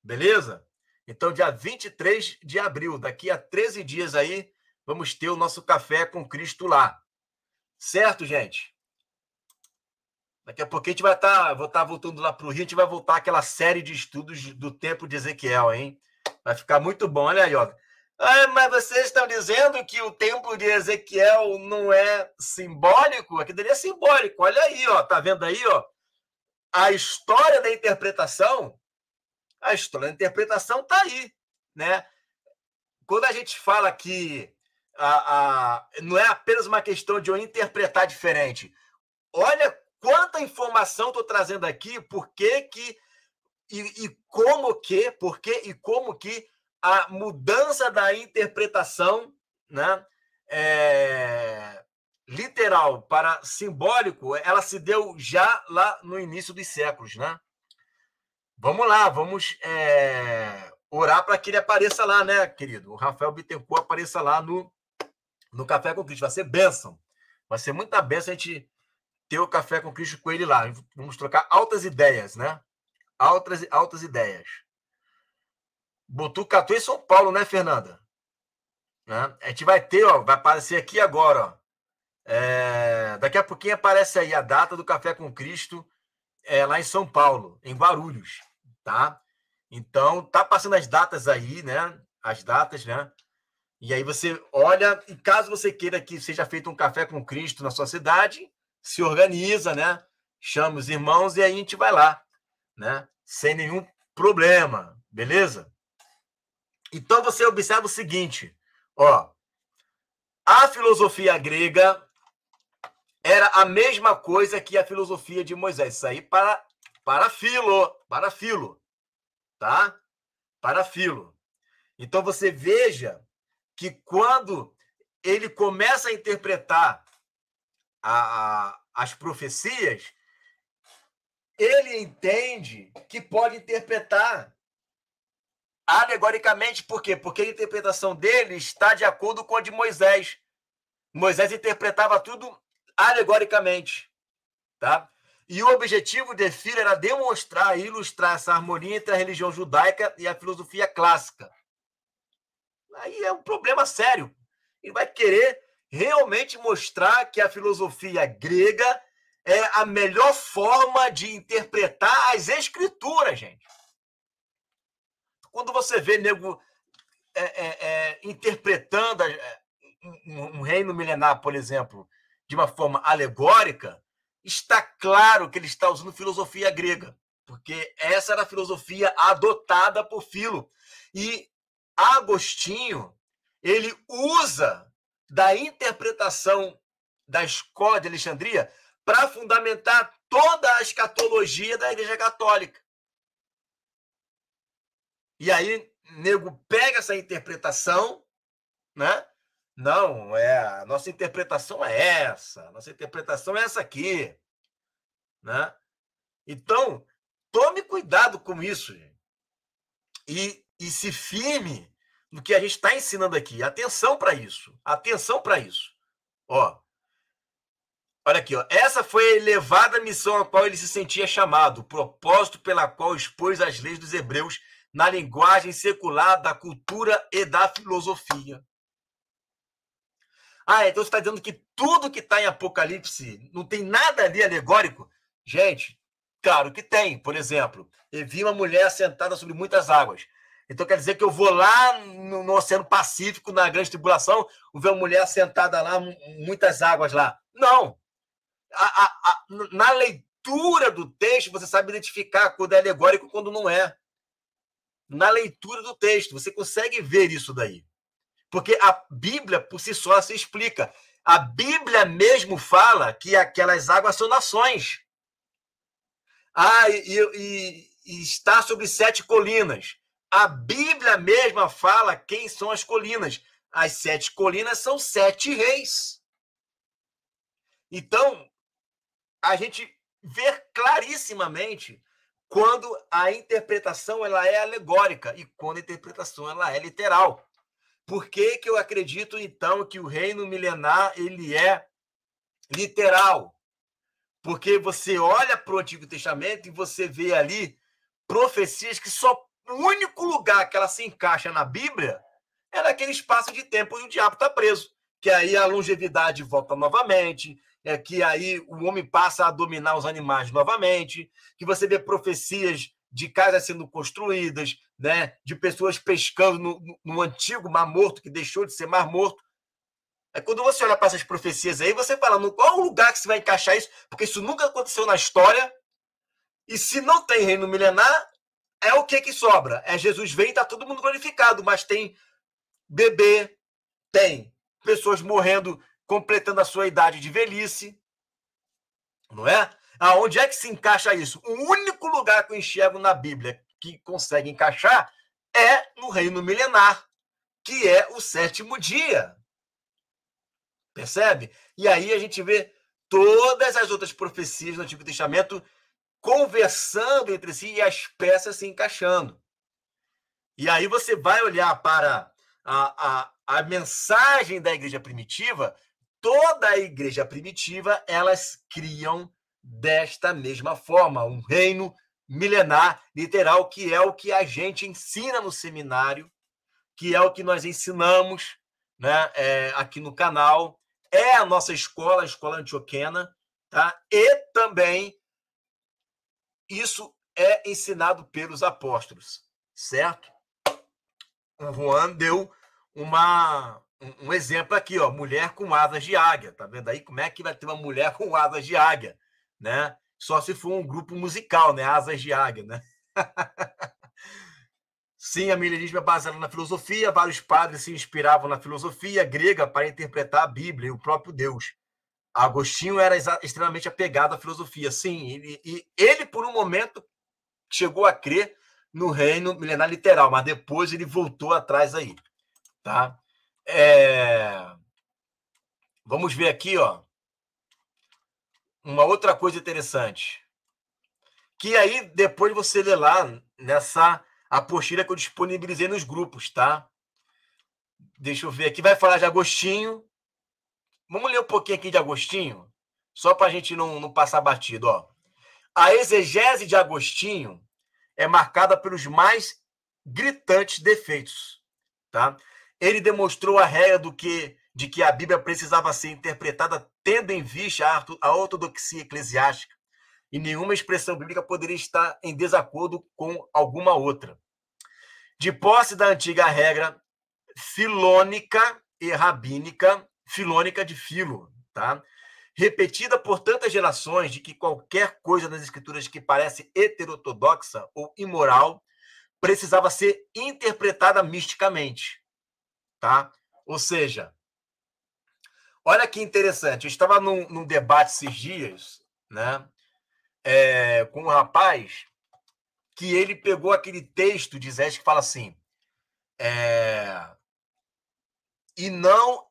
Beleza? Então, dia 23 de abril, daqui a 13 dias aí, vamos ter o nosso Café com Cristo lá. Certo, gente? Daqui a pouco a gente vai estar, tá, tá voltando lá para o Rio, a gente vai voltar aquela série de estudos do tempo de Ezequiel, hein? Vai ficar muito bom. Olha aí, ó. Ah, mas vocês estão dizendo que o templo de Ezequiel não é simbólico? Aquilo ali é simbólico. Olha aí, ó, tá vendo aí, ó? A história da interpretação, a história da interpretação tá aí, né? Quando a gente fala que a, a, não é apenas uma questão de eu interpretar diferente. Olha quanta informação estou trazendo aqui, por que que e, e como que, por que e como que a mudança da interpretação né, é, literal para simbólico, ela se deu já lá no início dos séculos. Né? Vamos lá, vamos é, orar para que ele apareça lá, né, querido? O Rafael Bittencourt apareça lá no, no Café com Cristo. Vai ser bênção. Vai ser muita bênção a gente ter o Café com Cristo com ele lá. Vamos trocar altas ideias, né? Altas, altas ideias. Botucatu e São Paulo, né, Fernanda? Né? A gente vai ter, ó, vai aparecer aqui agora. Ó. É, daqui a pouquinho aparece aí a data do Café com Cristo é, lá em São Paulo, em Guarulhos, tá? Então, tá passando as datas aí, né? As datas, né? E aí você olha, e caso você queira que seja feito um café com Cristo na sua cidade, se organiza, né? Chama os irmãos e aí a gente vai lá, né? Sem nenhum problema, beleza? Então você observa o seguinte, ó, a filosofia grega era a mesma coisa que a filosofia de Moisés. Isso aí para para filo, para filo, tá? Para filo. Então você veja que quando ele começa a interpretar a, a, as profecias, ele entende que pode interpretar Alegoricamente, por quê? Porque a interpretação dele está de acordo com a de Moisés. Moisés interpretava tudo alegoricamente, tá? E o objetivo de Fira era demonstrar e ilustrar essa harmonia entre a religião judaica e a filosofia clássica. Aí é um problema sério. Ele vai querer realmente mostrar que a filosofia grega é a melhor forma de interpretar as escrituras, gente. Quando você vê nego é, é, é interpretando é, um, um reino milenar, por exemplo, de uma forma alegórica, está claro que ele está usando filosofia grega, porque essa era a filosofia adotada por Filo. E Agostinho, ele usa da interpretação da escola de Alexandria para fundamentar toda a escatologia da Igreja Católica. E aí, nego pega essa interpretação, né? Não, é, a nossa interpretação é essa, nossa interpretação é essa aqui, né? Então, tome cuidado com isso, gente. E, e se firme no que a gente está ensinando aqui. Atenção para isso, atenção para isso. Ó, olha aqui, ó. essa foi a elevada missão a qual ele se sentia chamado, o propósito pela qual expôs as leis dos hebreus na linguagem secular da cultura e da filosofia. Ah, então você está dizendo que tudo que está em Apocalipse não tem nada ali alegórico? Gente, claro que tem. Por exemplo, eu vi uma mulher sentada sobre muitas águas. Então quer dizer que eu vou lá no, no Oceano Pacífico, na Grande Tribulação, ver uma mulher sentada lá, muitas águas lá. Não. A, a, a, na leitura do texto, você sabe identificar quando é alegórico e quando não é na leitura do texto. Você consegue ver isso daí. Porque a Bíblia por si só se explica. A Bíblia mesmo fala que aquelas águas são nações. Ah, e, e, e está sobre sete colinas. A Bíblia mesma fala quem são as colinas. As sete colinas são sete reis. Então, a gente vê clarissimamente quando a interpretação ela é alegórica e quando a interpretação ela é literal. Por que, que eu acredito então que o reino milenar ele é literal? Porque você olha para o Antigo Testamento e você vê ali profecias que só o único lugar que ela se encaixa na Bíblia é naquele espaço de tempo onde o diabo está preso. Que aí a longevidade volta novamente, é, que aí o homem passa a dominar os animais novamente, que você vê profecias de casas sendo construídas, né, de pessoas pescando no, no antigo Mar Morto, que deixou de ser Mar Morto. É quando você olha para essas profecias aí, você fala, no qual lugar que você vai encaixar isso? Porque isso nunca aconteceu na história. E se não tem reino milenar, é o que que sobra? É Jesus vem e tá todo mundo glorificado, mas tem bebê, tem pessoas morrendo completando a sua idade de velhice, não é? Aonde é que se encaixa isso? O único lugar que eu enxergo na Bíblia que consegue encaixar é no reino milenar, que é o sétimo dia. Percebe? E aí a gente vê todas as outras profecias do Antigo Testamento conversando entre si e as peças se encaixando. E aí você vai olhar para a, a, a mensagem da igreja primitiva, toda a igreja primitiva, elas criam desta mesma forma, um reino milenar, literal, que é o que a gente ensina no seminário, que é o que nós ensinamos né, é, aqui no canal, é a nossa escola, a escola antioquena, tá? e também isso é ensinado pelos apóstolos, certo? O Juan deu uma um, um exemplo aqui, ó, mulher com asas de águia, tá vendo aí como é que vai ter uma mulher com asas de águia, né? Só se for um grupo musical, né? Asas de águia, né? Sim, a milenismo é baseado na filosofia. Vários padres se inspiravam na filosofia grega para interpretar a Bíblia e o próprio Deus. Agostinho era extremamente apegado à filosofia. Sim, e ele, ele, por um momento, chegou a crer no reino milenar literal, mas depois ele voltou atrás aí. Tá? É... Vamos ver aqui, ó. Uma outra coisa interessante. Que aí depois você lê lá nessa apostila que eu disponibilizei nos grupos, tá? Deixa eu ver aqui. Vai falar de Agostinho. Vamos ler um pouquinho aqui de Agostinho, só para a gente não, não passar batido, ó. A exegese de Agostinho é marcada pelos mais gritantes defeitos, tá? ele demonstrou a regra do que, de que a Bíblia precisava ser interpretada tendo em vista a ortodoxia eclesiástica, e nenhuma expressão bíblica poderia estar em desacordo com alguma outra. De posse da antiga regra filônica e rabínica, filônica de filo, tá? repetida por tantas gerações de que qualquer coisa nas escrituras que parece heterodoxa ou imoral precisava ser interpretada misticamente tá? Ou seja, olha que interessante. Eu estava num, num debate esses dias, né? É, com um rapaz que ele pegou aquele texto de Zé que fala assim: é, e não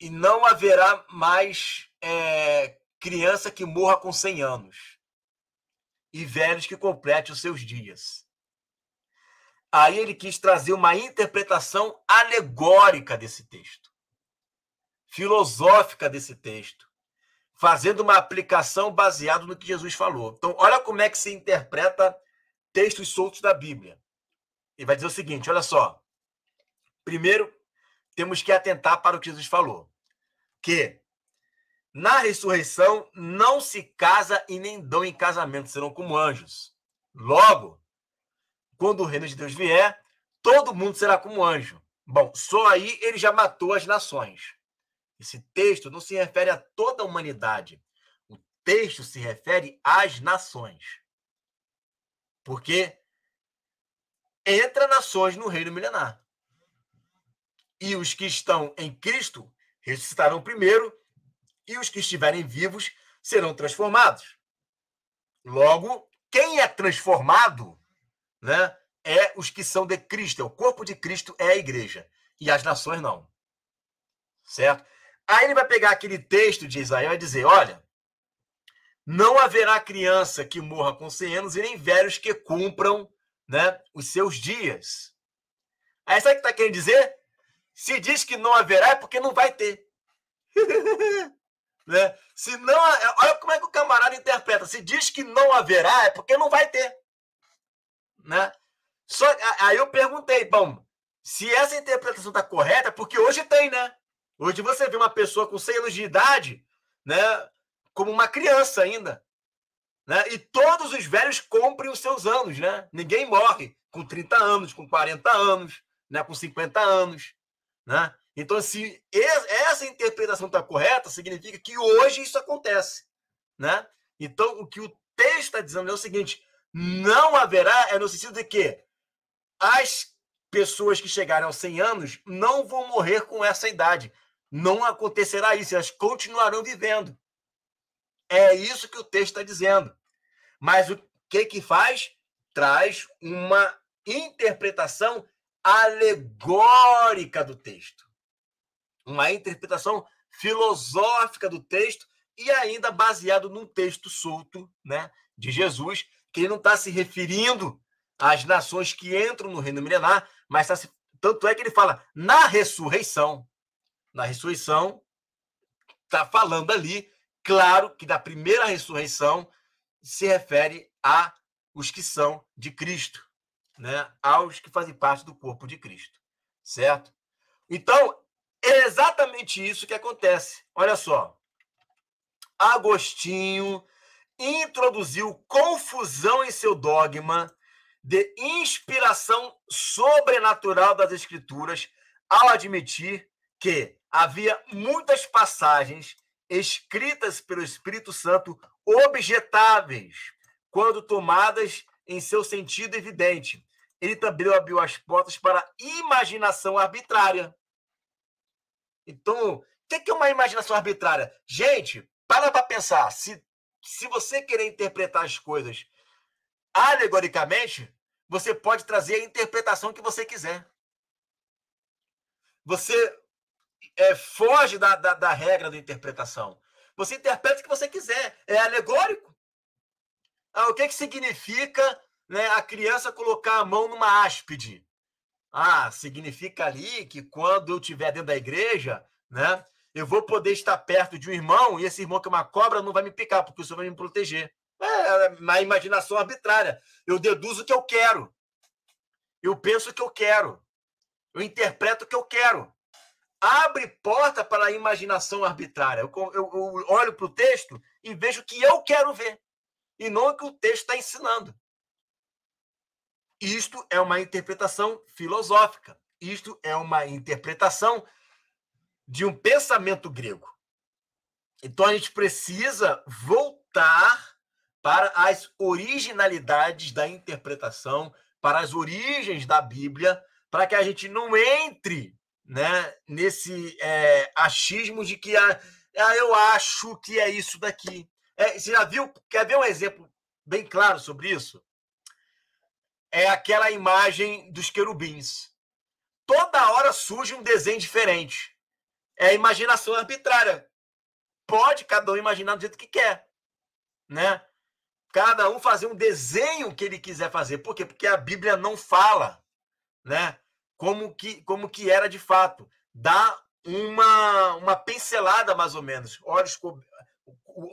e não haverá mais é, criança que morra com 100 anos e velhos que complete os seus dias. Aí ele quis trazer uma interpretação alegórica desse texto, filosófica desse texto, fazendo uma aplicação baseada no que Jesus falou. Então, olha como é que se interpreta textos soltos da Bíblia. Ele vai dizer o seguinte: olha só. Primeiro, temos que atentar para o que Jesus falou, que na ressurreição não se casa e nem dão em casamento, serão como anjos. Logo, quando o reino de Deus vier, todo mundo será como anjo. Bom, só aí ele já matou as nações. Esse texto não se refere a toda a humanidade. O texto se refere às nações. Porque entra nações no reino milenar. E os que estão em Cristo ressuscitarão primeiro, e os que estiverem vivos serão transformados. Logo, quem é transformado né, é os que são de Cristo. É o corpo de Cristo é a igreja. E as nações não. Certo? Aí ele vai pegar aquele texto de Isaías e dizer: olha, não haverá criança que morra com 100 anos e nem velhos que cumpram né, os seus dias. Aí sabe o que está querendo dizer? Se diz que não haverá, é porque não vai ter. né? Se não, olha como é que o camarada interpreta. Se diz que não haverá, é porque não vai ter né? Só, aí eu perguntei, bom, se essa interpretação está correta, porque hoje tem, né? Hoje você vê uma pessoa com 100 anos de idade, né? Como uma criança ainda. Né? E todos os velhos cumprem os seus anos, né? Ninguém morre com 30 anos, com 40 anos, né? com 50 anos. Né? Então, se essa interpretação está correta, significa que hoje isso acontece. Né? Então, o que o texto está dizendo é o seguinte: não haverá é no sentido de que as pessoas que chegarem aos 100 anos não vão morrer com essa idade. Não acontecerá isso, elas continuarão vivendo. É isso que o texto está dizendo. Mas o que que faz? Traz uma interpretação alegórica do texto. Uma interpretação filosófica do texto e ainda baseado num texto solto, né, de Jesus, que ele não está se referindo às nações que entram no reino milenar, mas tá se... tanto é que ele fala na ressurreição. Na ressurreição, está falando ali, claro que da primeira ressurreição se refere a os que são de Cristo, né? aos que fazem parte do corpo de Cristo, certo? Então, é exatamente isso que acontece. Olha só. Agostinho introduziu confusão em seu dogma de inspiração sobrenatural das Escrituras ao admitir que havia muitas passagens escritas pelo Espírito Santo objetáveis quando tomadas em seu sentido evidente. Ele também abriu as portas para imaginação arbitrária. Então, o que é uma imaginação arbitrária? Gente, para para pensar. Se se você querer interpretar as coisas alegoricamente, você pode trazer a interpretação que você quiser. Você é, foge da, da, da regra da interpretação. Você interpreta o que você quiser. É alegórico. Ah, o que, que significa né, a criança colocar a mão numa áspide? Ah, significa ali que quando eu estiver dentro da igreja, né, eu vou poder estar perto de um irmão e esse irmão que é uma cobra não vai me picar, porque o Senhor vai me proteger. É uma é, imaginação arbitrária. Eu deduzo o que eu quero. Eu penso o que eu quero. Eu interpreto o que eu quero. Abre porta para a imaginação arbitrária. Eu, eu olho para o texto e vejo o que eu quero ver, e não o que o texto está ensinando. Isto é uma interpretação filosófica. Isto é uma interpretação de um pensamento grego. Então a gente precisa voltar para as originalidades da interpretação, para as origens da Bíblia, para que a gente não entre né, nesse é, achismo de que ah, ah eu acho que é isso daqui. É, você já viu? Quer ver um exemplo bem claro sobre isso? É aquela imagem dos querubins. Toda hora surge um desenho diferente é imaginação arbitrária. Pode cada um imaginar do jeito que quer, né? Cada um fazer um desenho que ele quiser fazer. Por quê? Porque a Bíblia não fala, né? Como que, como que era de fato. Dá uma, uma pincelada, mais ou menos. Olhos co...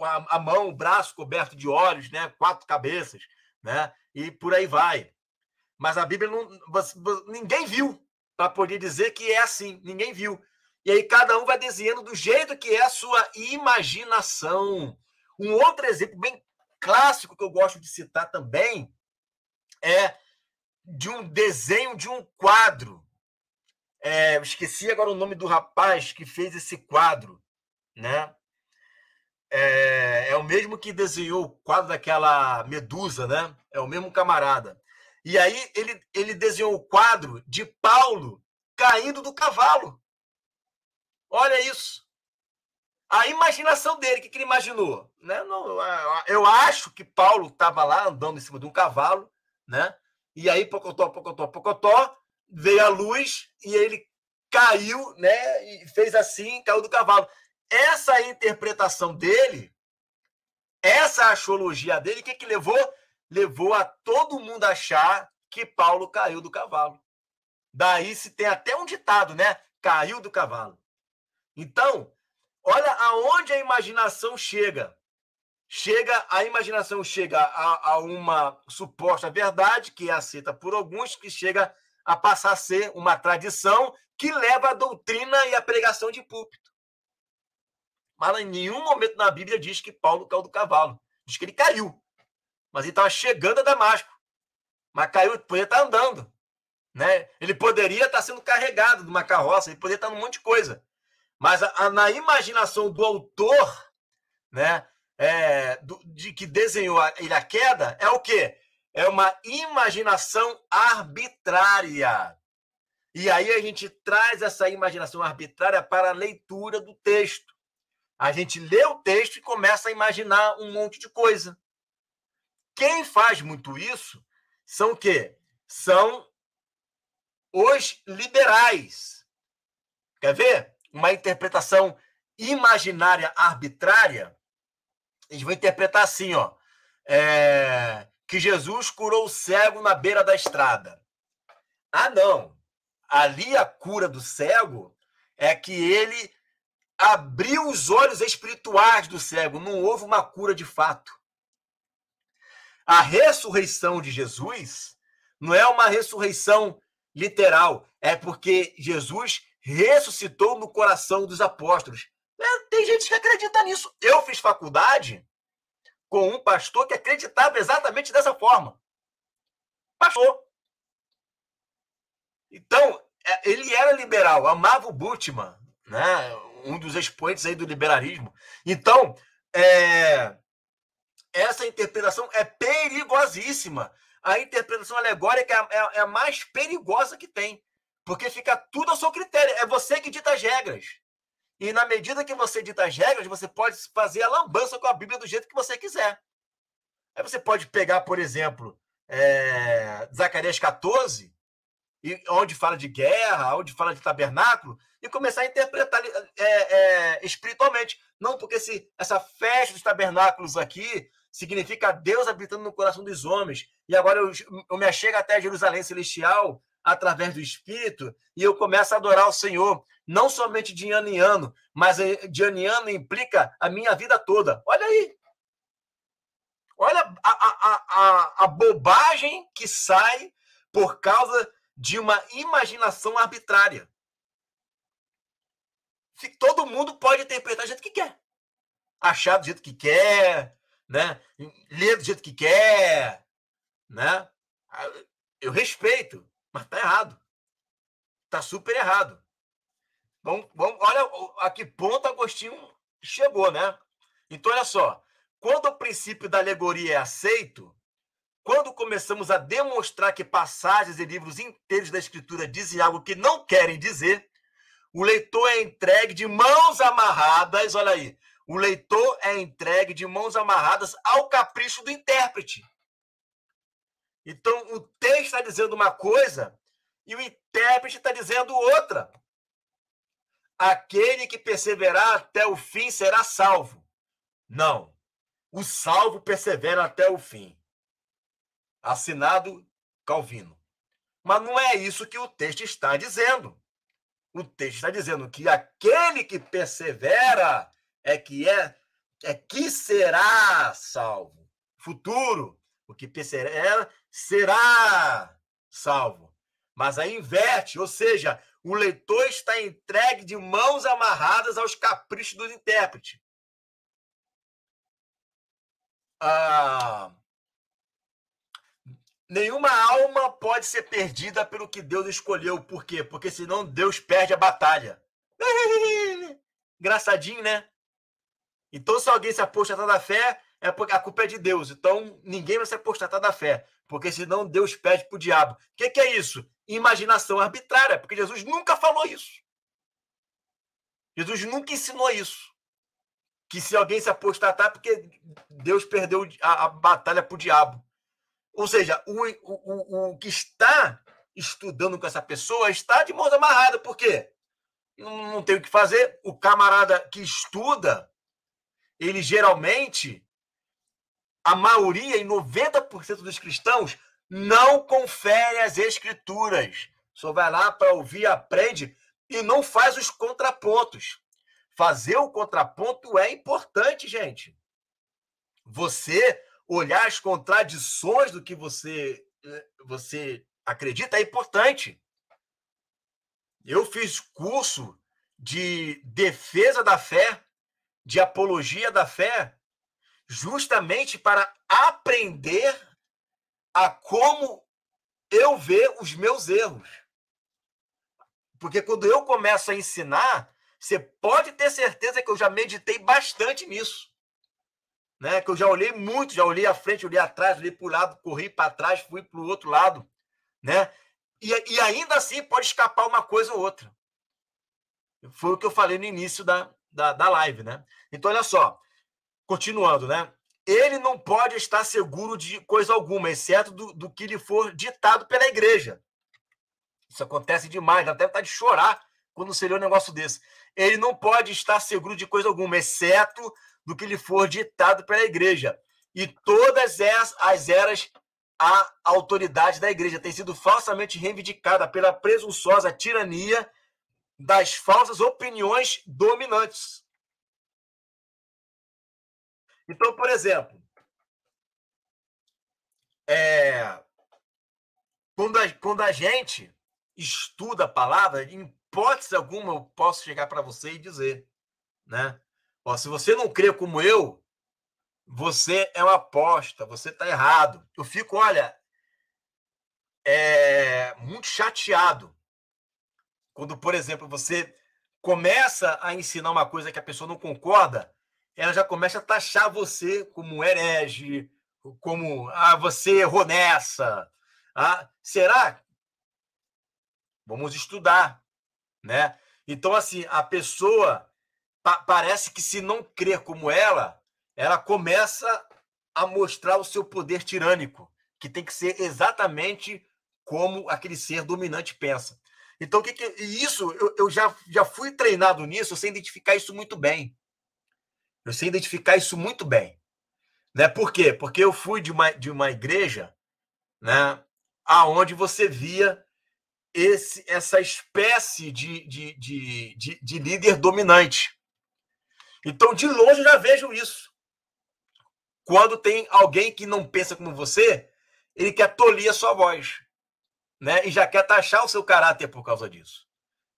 a, a mão, o braço coberto de olhos, né? Quatro cabeças, né? E por aí vai. Mas a Bíblia não, ninguém viu para poder dizer que é assim. Ninguém viu. E aí cada um vai desenhando do jeito que é a sua imaginação. Um outro exemplo bem clássico que eu gosto de citar também é de um desenho de um quadro. É, esqueci agora o nome do rapaz que fez esse quadro, né? É, é, o mesmo que desenhou o quadro daquela medusa, né? É o mesmo camarada. E aí ele, ele desenhou o quadro de Paulo caindo do cavalo. Olha isso. A imaginação dele, o que, que ele imaginou? Né? Não, eu acho que Paulo estava lá andando em cima de um cavalo, né? e aí, pocotó, pocotó, pocotó, veio a luz e ele caiu, né? E fez assim, caiu do cavalo. Essa interpretação dele, essa astrologia dele, o que, que levou? Levou a todo mundo achar que Paulo caiu do cavalo. Daí se tem até um ditado, né? Caiu do cavalo. Então, olha aonde a imaginação chega. Chega, a imaginação chega a, a uma suposta verdade que é aceita por alguns, que chega a passar a ser uma tradição que leva à doutrina e à pregação de púlpito. Mas em nenhum momento na Bíblia diz que Paulo caiu é do cavalo. Diz que ele caiu. Mas ele estava chegando a Damasco. Mas caiu, poderia estar tá andando. Né? Ele poderia estar tá sendo carregado de uma carroça, ele poderia estar tá num monte de coisa mas a, a, na imaginação do autor, né, é, do, de que desenhou a Ilha Queda, é o quê? É uma imaginação arbitrária. E aí a gente traz essa imaginação arbitrária para a leitura do texto. A gente lê o texto e começa a imaginar um monte de coisa. Quem faz muito isso são o quê? São os liberais. Quer ver? uma interpretação imaginária arbitrária, eles vão interpretar assim, ó, é, que Jesus curou o cego na beira da estrada. Ah, não. Ali a cura do cego é que ele abriu os olhos espirituais do cego. Não houve uma cura de fato. A ressurreição de Jesus não é uma ressurreição literal, é porque Jesus ressuscitou no coração dos apóstolos. É, tem gente que acredita nisso. Eu fiz faculdade com um pastor que acreditava exatamente dessa forma. Pastor. Então, é, ele era liberal, amava o Bultmann, né? um dos expoentes aí do liberalismo. Então, é... essa interpretação é perigosíssima. A interpretação alegórica é a é é mais perigosa que tem. Porque fica tudo ao seu critério. É você que dita as regras. E na medida que você dita as regras, você pode fazer a lambança com a Bíblia do jeito que você quiser. Aí você pode pegar, por exemplo, é, Zacarias 14, e, onde fala de guerra, onde fala de tabernáculo, e começar a interpretar é, é, espiritualmente. Não, porque se essa festa dos tabernáculos aqui significa Deus habitando no coração dos homens, e agora eu, eu me achego até Jerusalém Celestial, através do Espírito e eu começo a adorar o Senhor, não somente de ano em ano, mas eh, de ano em ano implica a minha vida toda. Olha aí. Olha a, a, a, a bobagem que sai por causa de uma imaginação arbitrária. se Todo mundo pode interpretar do jeito que quer. Achar do jeito que quer, né? ler do jeito que quer. Né? Eu respeito, mas tá errado. Tá super errado. Vamos, vamos, olha a que ponto Agostinho chegou, né? Então, olha só. Quando o princípio da alegoria é aceito, quando começamos a demonstrar que passagens e livros inteiros da Escritura dizem algo que não querem dizer, o leitor é entregue de mãos amarradas, olha aí, o leitor é entregue de mãos amarradas ao capricho do intérprete. Então, o texto está dizendo uma coisa e o intérprete está dizendo outra. Aquele que perseverar até o fim será salvo. Não. O salvo persevera até o fim. Assinado Calvino. Mas não é isso que o texto está dizendo. O texto está dizendo que aquele que persevera é que é, é que será salvo. Futuro, o que persevera será salvo. Mas aí inverte, ou seja, o leitor está entregue de mãos amarradas aos caprichos do intérprete. Ah, nenhuma alma pode ser perdida pelo que Deus escolheu. Por quê? Porque senão Deus perde a batalha. Engraçadinho, né? Então, se alguém se aposta da fé, é porque a culpa é de Deus. Então ninguém vai se apostatar da fé, porque senão Deus pede para o diabo. O que, que é isso? Imaginação arbitrária, porque Jesus nunca falou isso. Jesus nunca ensinou isso. Que se alguém se apostatar, porque Deus perdeu a, a batalha para o diabo. Ou seja, o, o, o, o que está estudando com essa pessoa está de mãos amarradas, por quê? Não, não tem o que fazer. O camarada que estuda, ele geralmente a maioria, em 90% dos cristãos, não confere as escrituras. Só vai lá para ouvir, aprende e não faz os contrapontos. Fazer o contraponto é importante, gente. Você olhar as contradições do que você eh, você acredita é importante. Eu fiz curso de defesa da fé, de apologia da fé, justamente para aprender a como eu ver os meus erros. Porque quando eu começo a ensinar, você pode ter certeza que eu já meditei bastante nisso. Né? Que eu já olhei muito, já olhei à frente, olhei atrás, olhei para o lado, corri para trás, fui para o outro lado. Né? E, e ainda assim pode escapar uma coisa ou outra. Foi o que eu falei no início da, da, da live. Né? Então, olha só. Continuando, né? Ele não pode estar seguro de coisa alguma, exceto do, do que lhe for ditado pela igreja. Isso acontece demais, dá até vontade de chorar quando se lê um negócio desse. Ele não pode estar seguro de coisa alguma, exceto do que lhe for ditado pela igreja. E todas as, as eras a autoridade da igreja tem sido falsamente reivindicada pela presunçosa tirania das falsas opiniões dominantes. Então, por exemplo, é, quando, a, quando a gente estuda a palavra, em hipótese alguma eu posso chegar para você e dizer, né? Ó, se você não crê como eu, você é uma aposta, você está errado. Eu fico, olha, é, muito chateado quando, por exemplo, você começa a ensinar uma coisa que a pessoa não concorda ela já começa a taxar você como herege, como ah, você errou nessa. Ah, será? Vamos estudar, né? Então assim, a pessoa pa parece que se não crer como ela, ela começa a mostrar o seu poder tirânico, que tem que ser exatamente como aquele ser dominante pensa. Então, o que, que isso eu, eu já, já fui treinado nisso sem identificar isso muito bem. Eu sei identificar isso muito bem. Né? Por quê? Porque eu fui de uma, de uma igreja né, aonde você via esse, essa espécie de, de, de, de, de líder dominante. Então, de longe, eu já vejo isso. Quando tem alguém que não pensa como você, ele quer tolir a sua voz. Né? E já quer taxar o seu caráter por causa disso.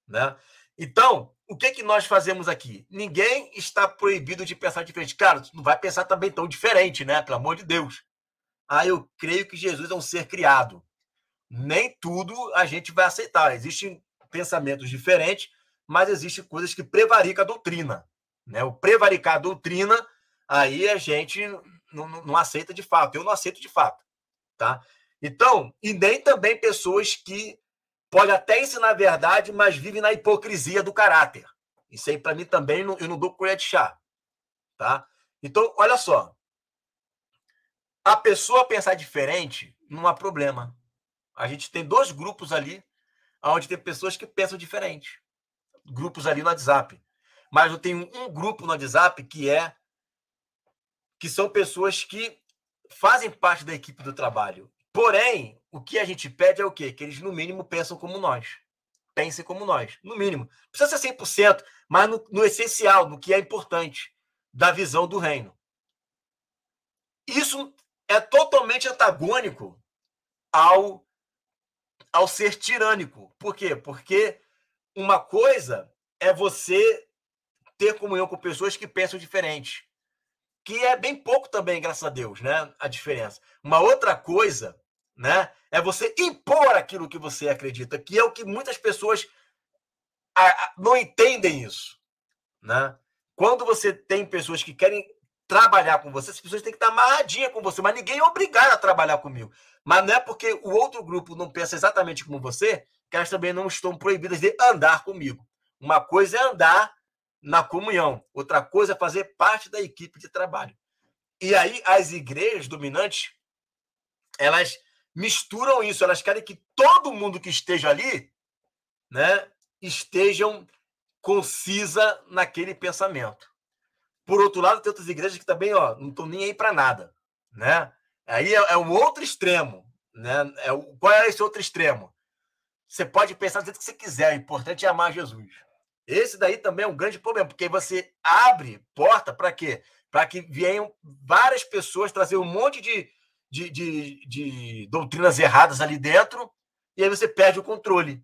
Né? Então, o que, é que nós fazemos aqui? Ninguém está proibido de pensar diferente. Cara, tu não vai pensar também tão diferente, né? Pelo amor de Deus. Ah, eu creio que Jesus é um ser criado. Nem tudo a gente vai aceitar. Existem pensamentos diferentes, mas existem coisas que prevaricam a doutrina. Né? O prevaricar a doutrina, aí a gente não, não, não aceita de fato. Eu não aceito de fato. Tá? Então, e nem também pessoas que pode até ensinar a verdade, mas vive na hipocrisia do caráter. Isso aí, para mim, também eu não dou colher de chá. Tá? Então, olha só. A pessoa pensar diferente não há problema. A gente tem dois grupos ali, onde tem pessoas que pensam diferente. Grupos ali no WhatsApp. Mas eu tenho um grupo no WhatsApp que é que são pessoas que fazem parte da equipe do trabalho. Porém, o que a gente pede é o quê? Que eles, no mínimo, pensam como nós. Pensem como nós, no mínimo. Precisa ser 100%, mas no, no essencial, no que é importante da visão do reino. Isso é totalmente antagônico ao, ao ser tirânico. Por quê? Porque uma coisa é você ter comunhão com pessoas que pensam diferente, que é bem pouco também, graças a Deus, né? A diferença. Uma outra coisa né? É você impor aquilo que você acredita, que é o que muitas pessoas não entendem isso, né? Quando você tem pessoas que querem trabalhar com você, as pessoas têm que estar amarradinha com você, mas ninguém é obrigado a trabalhar comigo. Mas não é porque o outro grupo não pensa exatamente como você, que elas também não estão proibidas de andar comigo. Uma coisa é andar na comunhão, outra coisa é fazer parte da equipe de trabalho. E aí as igrejas dominantes, elas misturam isso. Elas querem que todo mundo que esteja ali, né, estejam concisa naquele pensamento. Por outro lado, tem outras igrejas que também, ó, não estão nem aí para nada, né? Aí é, é, um outro extremo, né? É, qual é esse outro extremo? Você pode pensar do jeito que você quiser, o importante é amar Jesus. Esse daí também é um grande problema, porque você abre porta para quê? Para que venham várias pessoas trazer um monte de, de, de, de doutrinas erradas ali dentro, e aí você perde o controle.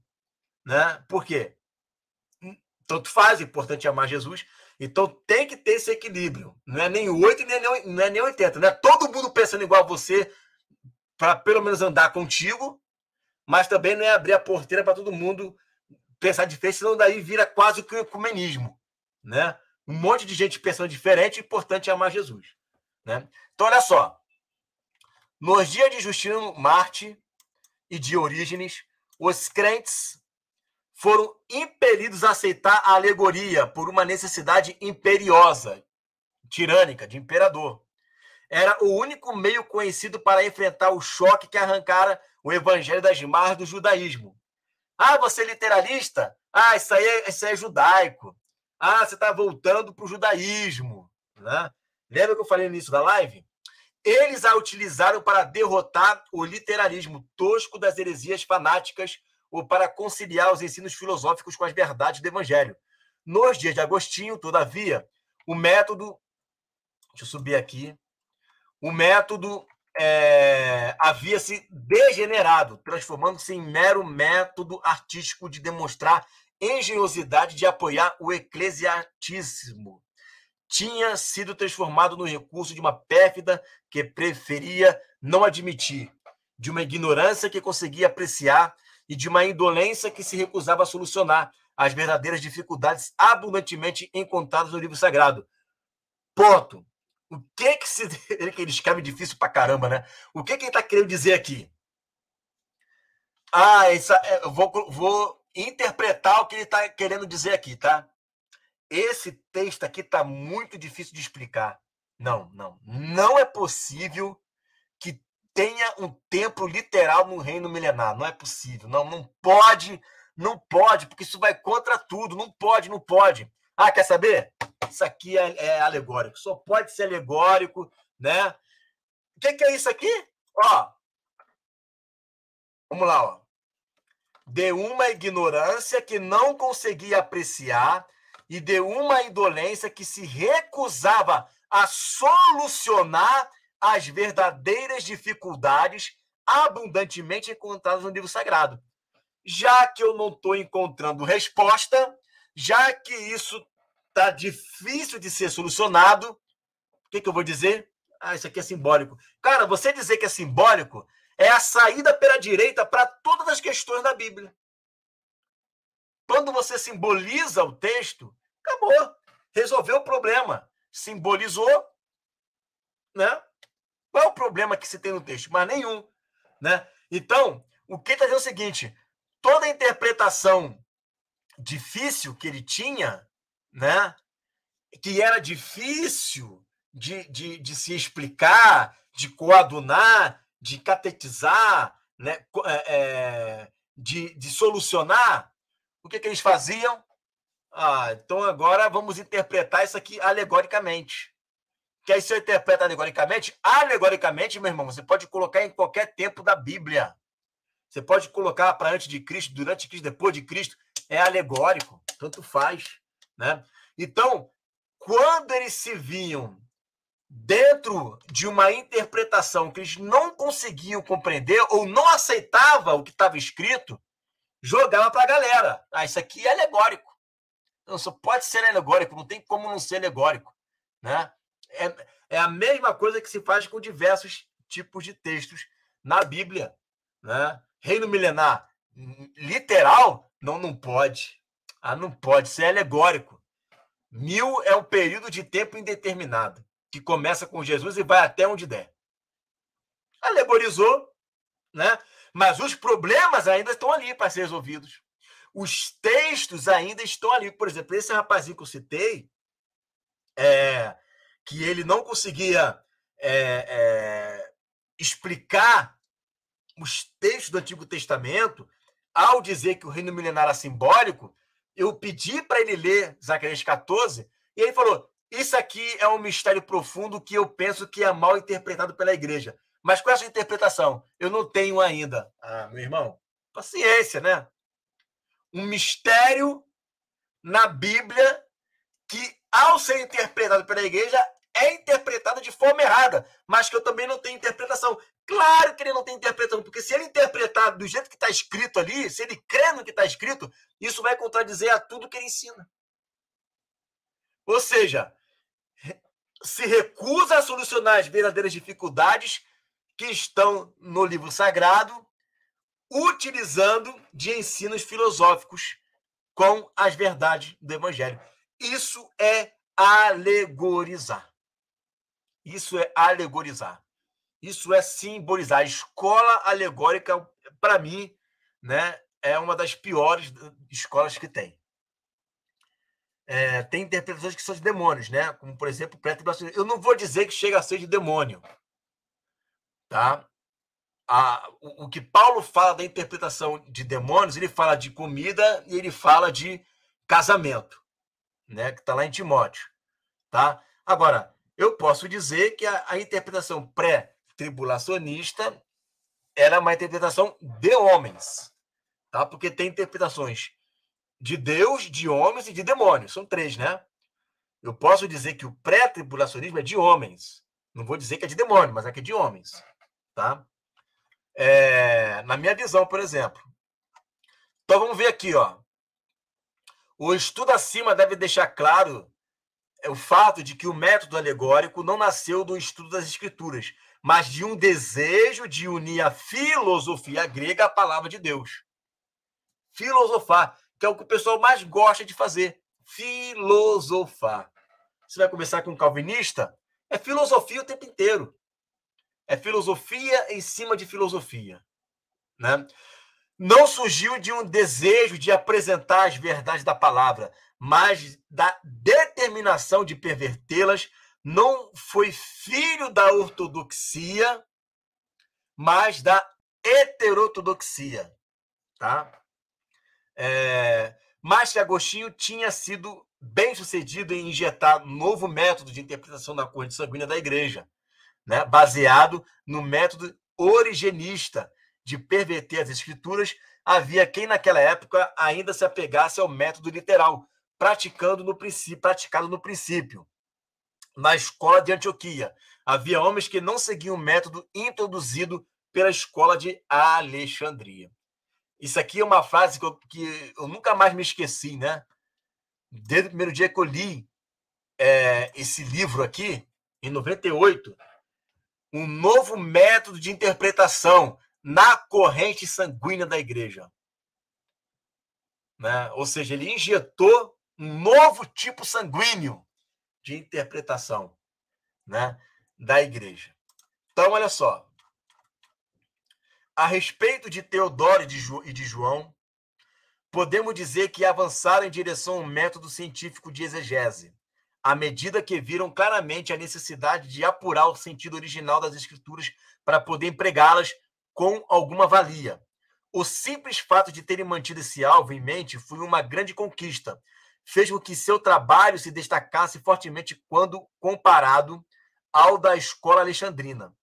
Né? Por quê? Hum, tanto faz, é importante amar Jesus. Então tem que ter esse equilíbrio. Não é nem 8, nem, é nem, não é nem 80. Não é todo mundo pensando igual a você para pelo menos andar contigo, mas também não é abrir a porteira para todo mundo pensar diferente, senão daí vira quase que o ecumenismo. Né? Um monte de gente pensando diferente, é importante amar Jesus. Né? Então, olha só. Nos dias de Justino Marte e de Orígenes, os crentes foram impelidos a aceitar a alegoria por uma necessidade imperiosa, tirânica, de imperador. Era o único meio conhecido para enfrentar o choque que arrancara o evangelho das margens do judaísmo. Ah, você é literalista? Ah, isso aí, é, isso aí é judaico. Ah, você está voltando para o judaísmo. Né? Lembra que eu falei nisso da live? Eles a utilizaram para derrotar o literalismo tosco das heresias fanáticas ou para conciliar os ensinos filosóficos com as verdades do Evangelho. Nos dias de Agostinho, todavia, o método. Deixa eu subir aqui. O método é, havia se degenerado, transformando-se em mero método artístico de demonstrar engenhosidade de apoiar o eclesiatismo tinha sido transformado no recurso de uma pérfida que preferia não admitir, de uma ignorância que conseguia apreciar e de uma indolência que se recusava a solucionar as verdadeiras dificuldades abundantemente encontradas no livro sagrado. Ponto. O que que se que ele escreve difícil pra caramba, né? O que que ele está querendo dizer aqui? Ah, essa, é, eu vou, vou interpretar o que ele está querendo dizer aqui, tá? esse texto aqui está muito difícil de explicar. Não, não. Não é possível que tenha um tempo literal no reino milenar. Não é possível. Não, não pode, não pode, porque isso vai contra tudo. Não pode, não pode. Ah, quer saber? Isso aqui é, é alegórico. Só pode ser alegórico, né? O que, que, é isso aqui? Ó. Vamos lá, ó. De uma ignorância que não conseguia apreciar e de uma indolência que se recusava a solucionar as verdadeiras dificuldades abundantemente encontradas no livro sagrado. Já que eu não estou encontrando resposta, já que isso está difícil de ser solucionado, o que, que eu vou dizer? Ah, isso aqui é simbólico. Cara, você dizer que é simbólico é a saída pela direita para todas as questões da Bíblia. Quando você simboliza o texto, Acabou. Resolveu o problema. Simbolizou, né? Qual é o problema que se tem no texto? Mas nenhum, né? Então, o que está dizendo é o seguinte, toda a interpretação difícil que ele tinha, né? Que era difícil de, de, de se explicar, de coadunar, de catetizar, né? É, é, de, de solucionar, o que, que eles faziam? Ah, então agora vamos interpretar isso aqui alegoricamente. Que aí, se eu interpreto alegoricamente, alegoricamente, meu irmão, você pode colocar em qualquer tempo da Bíblia. Você pode colocar para antes de Cristo, durante Cristo, depois de Cristo. É alegórico, tanto faz. Né? Então, quando eles se viam dentro de uma interpretação que eles não conseguiam compreender ou não aceitava o que estava escrito, jogava para a galera. Ah, isso aqui é alegórico. Não, só pode ser alegórico, não tem como não ser alegórico. Né? É, é a mesma coisa que se faz com diversos tipos de textos na Bíblia. Né? Reino milenar, literal, não, não pode. Ah, não pode ser alegórico. Mil é um período de tempo indeterminado, que começa com Jesus e vai até onde der. Alegorizou, né? Mas os problemas ainda estão ali para ser resolvidos os textos ainda estão ali. Por exemplo, esse rapazinho que eu citei, é, que ele não conseguia é, é, explicar os textos do Antigo Testamento, ao dizer que o reino milenar era simbólico, eu pedi para ele ler Zacarias 14, e ele falou: Isso aqui é um mistério profundo que eu penso que é mal interpretado pela igreja. Mas com essa é interpretação, eu não tenho ainda. Ah, meu irmão, paciência, né? um mistério na Bíblia que, ao ser interpretado pela igreja, é interpretado de forma errada, mas que eu também não tenho interpretação. Claro que ele não tem interpretação, porque se ele interpretar do jeito que está escrito ali, se ele crê no que está escrito, isso vai contradizer a tudo que ele ensina. Ou seja, se recusa a solucionar as verdadeiras dificuldades que estão no livro sagrado utilizando de ensinos filosóficos com as verdades do Evangelho. Isso é alegorizar. Isso é alegorizar. Isso é simbolizar. A escola alegórica, para mim, né, é uma das piores escolas que tem. É, tem interpretações que são de demônios, né? Como, por exemplo, pré brasileiro. Eu não vou dizer que chega a ser de demônio, tá? a, o, o que Paulo fala da interpretação de demônios, ele fala de comida e ele fala de casamento, né? Que está lá em Timóteo, tá? Agora, eu posso dizer que a, a interpretação pré-tribulacionista era é uma interpretação de homens, tá? Porque tem interpretações de Deus, de homens e de demônios. São três, né? Eu posso dizer que o pré-tribulacionismo é de homens. Não vou dizer que é de demônio, mas é que é de homens, tá? É, na minha visão, por exemplo. Então vamos ver aqui, ó. O estudo acima deve deixar claro é, o fato de que o método alegórico não nasceu do estudo das escrituras, mas de um desejo de unir a filosofia grega à palavra de Deus. Filosofar, que é o que o pessoal mais gosta de fazer. Filosofar. Você vai começar com um calvinista? É filosofia o tempo inteiro. É filosofia em cima de filosofia. Né? Não surgiu de um desejo de apresentar as verdades da palavra, mas da determinação de pervertê-las. Não foi filho da ortodoxia, mas da heterodoxia. Tá? É, mas que Agostinho tinha sido bem sucedido em injetar novo método de interpretação da corrente sanguínea da igreja né, baseado no método origenista de perverter as escrituras, havia quem naquela época ainda se apegasse ao método literal, praticando no princípio, praticado no princípio. Na escola de Antioquia, havia homens que não seguiam o método introduzido pela escola de Alexandria. Isso aqui é uma frase que eu, que eu nunca mais me esqueci, né? Desde o primeiro dia que eu li é, esse livro aqui, em 98, um novo método de interpretação na corrente sanguínea da igreja. Né? Ou seja, ele injetou um novo tipo sanguíneo de interpretação né? da igreja. Então, olha só. A respeito de Teodoro e de João, podemos dizer que avançaram em direção a um método científico de exegese à medida que viram claramente a necessidade de apurar o sentido original das escrituras para poder empregá-las com alguma valia. O simples fato de terem mantido esse alvo em mente foi uma grande conquista. Fez com que seu trabalho se destacasse fortemente quando comparado ao da escola alexandrina.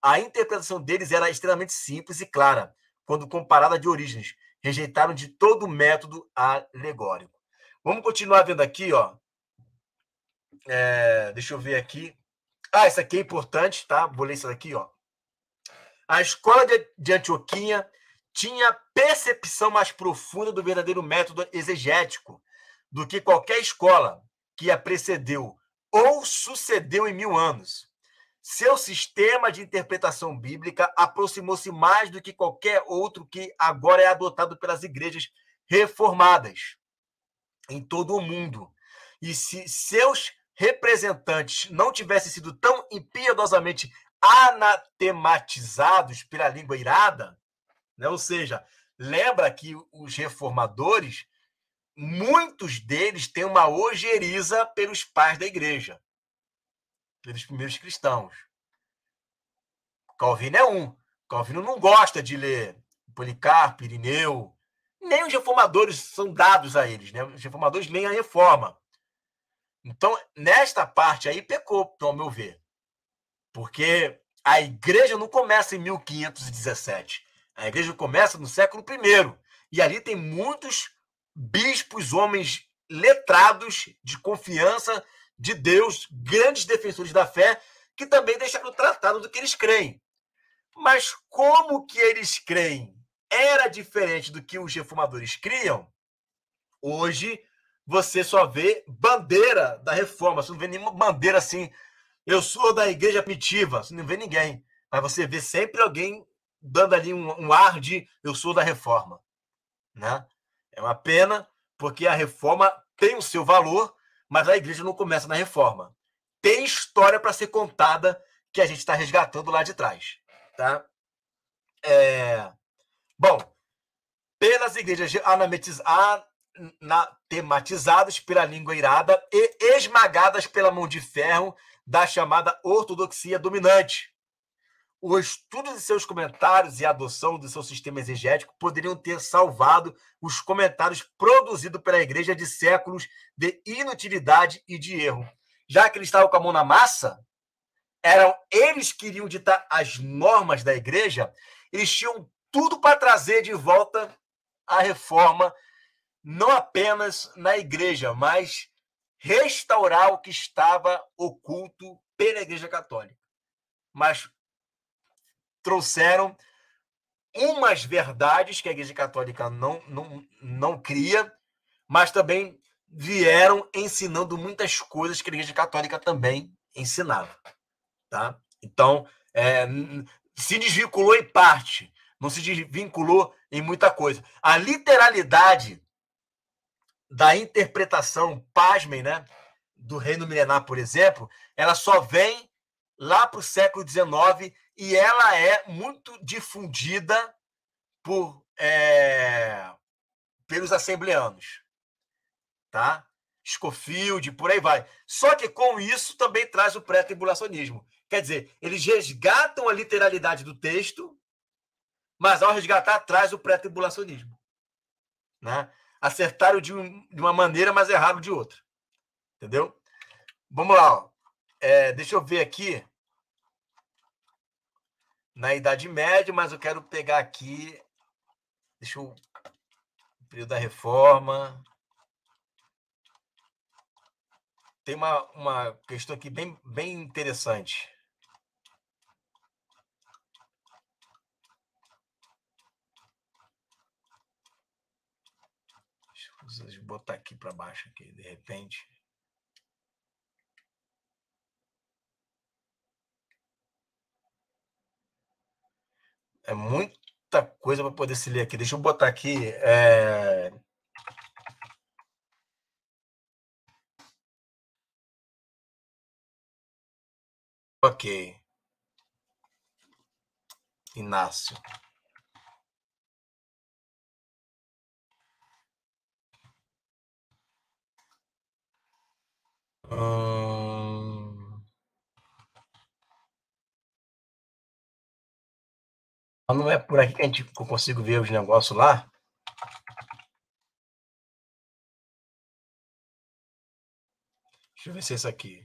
A interpretação deles era extremamente simples e clara, quando comparada de origens. Rejeitaram de todo o método alegórico. Vamos continuar vendo aqui, ó. É, deixa eu ver aqui. Ah, isso aqui é importante, tá? Vou ler isso daqui, ó. A escola de Antioquia tinha percepção mais profunda do verdadeiro método exegético do que qualquer escola que a precedeu ou sucedeu em mil anos. Seu sistema de interpretação bíblica aproximou-se mais do que qualquer outro que agora é adotado pelas igrejas reformadas em todo o mundo. E se seus representantes não tivessem sido tão impiedosamente anatematizados pela língua irada, né? ou seja, lembra que os reformadores, muitos deles têm uma ojeriza pelos pais da igreja, pelos primeiros cristãos. Calvino é um. Calvino não gosta de ler Policarpo, Irineu. Nem os reformadores são dados a eles. Né? Os reformadores leem a reforma. Então, nesta parte aí, pecou, ao meu ver. Porque a igreja não começa em 1517. A igreja começa no século I. E ali tem muitos bispos, homens letrados de confiança de Deus, grandes defensores da fé, que também deixaram tratado do que eles creem. Mas como que eles creem era diferente do que os reformadores criam, hoje você só vê bandeira da reforma, você não vê nenhuma bandeira assim. Eu sou da igreja primitiva, você não vê ninguém. Mas você vê sempre alguém dando ali um, um ar de eu sou da reforma. Né? É uma pena, porque a reforma tem o seu valor, mas a igreja não começa na reforma. Tem história para ser contada que a gente está resgatando lá de trás. Tá? É... Bom, pelas igrejas na, tematizadas pela língua irada e esmagadas pela mão de ferro da chamada ortodoxia dominante. O estudo de seus comentários e a adoção do seu sistema exegético poderiam ter salvado os comentários produzidos pela igreja de séculos de inutilidade e de erro. Já que eles estavam com a mão na massa, eram eles que iriam ditar as normas da igreja, eles tinham tudo para trazer de volta a reforma não apenas na igreja, mas restaurar o que estava oculto pela igreja católica. Mas trouxeram umas verdades que a igreja católica não, não, não cria, mas também vieram ensinando muitas coisas que a igreja católica também ensinava. Tá? Então, é, se desvinculou em parte, não se desvinculou em muita coisa. A literalidade da interpretação, pasmem, né, do reino milenar, por exemplo, ela só vem lá para o século XIX e ela é muito difundida por é, pelos assembleanos, tá? Schofield, por aí vai. Só que com isso também traz o pré-tribulacionismo. Quer dizer, eles resgatam a literalidade do texto, mas ao resgatar traz o pré-tribulacionismo, né? acertaram de, um, de uma maneira, mas erraram de outra. Entendeu? Vamos lá. É, deixa eu ver aqui. Na Idade Média, mas eu quero pegar aqui. Deixa eu. O período da reforma. Tem uma, uma questão aqui bem, bem interessante. Preciso botar aqui para baixo aqui, de repente. É muita coisa para poder se ler aqui. Deixa eu botar aqui. É... Ok. Inácio. Hum... Não é por aqui que a gente eu consigo ver os negócios lá? Deixa eu ver se é esse aqui.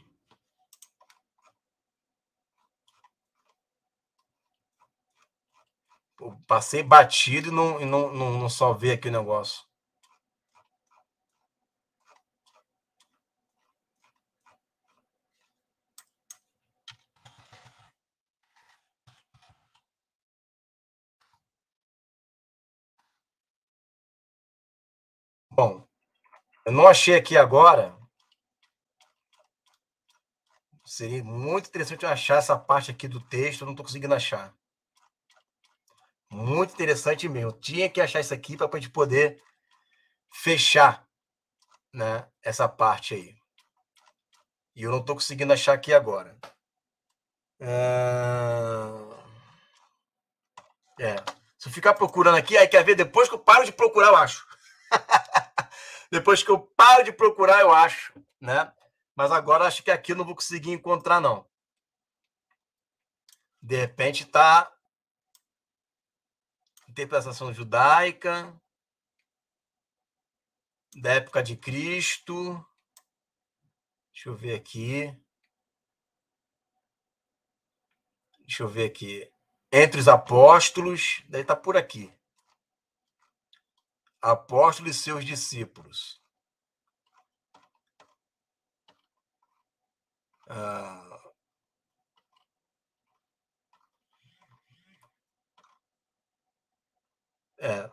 passei batido e não, e não, não, não só ver aqui o negócio. Bom, eu não achei aqui agora. Seria muito interessante eu achar essa parte aqui do texto, eu não estou conseguindo achar. Muito interessante mesmo. Tinha que achar isso aqui para a gente poder fechar né, essa parte aí. E eu não estou conseguindo achar aqui agora. É. Se eu ficar procurando aqui, aí quer ver, depois que eu paro de procurar, eu acho. Depois que eu paro de procurar, eu acho, né? Mas agora acho que aqui não vou conseguir encontrar, não. De repente está interpretação judaica da época de Cristo. Deixa eu ver aqui. Deixa eu ver aqui. Entre os apóstolos, daí está por aqui apóstolos e seus discípulos. Ah, é.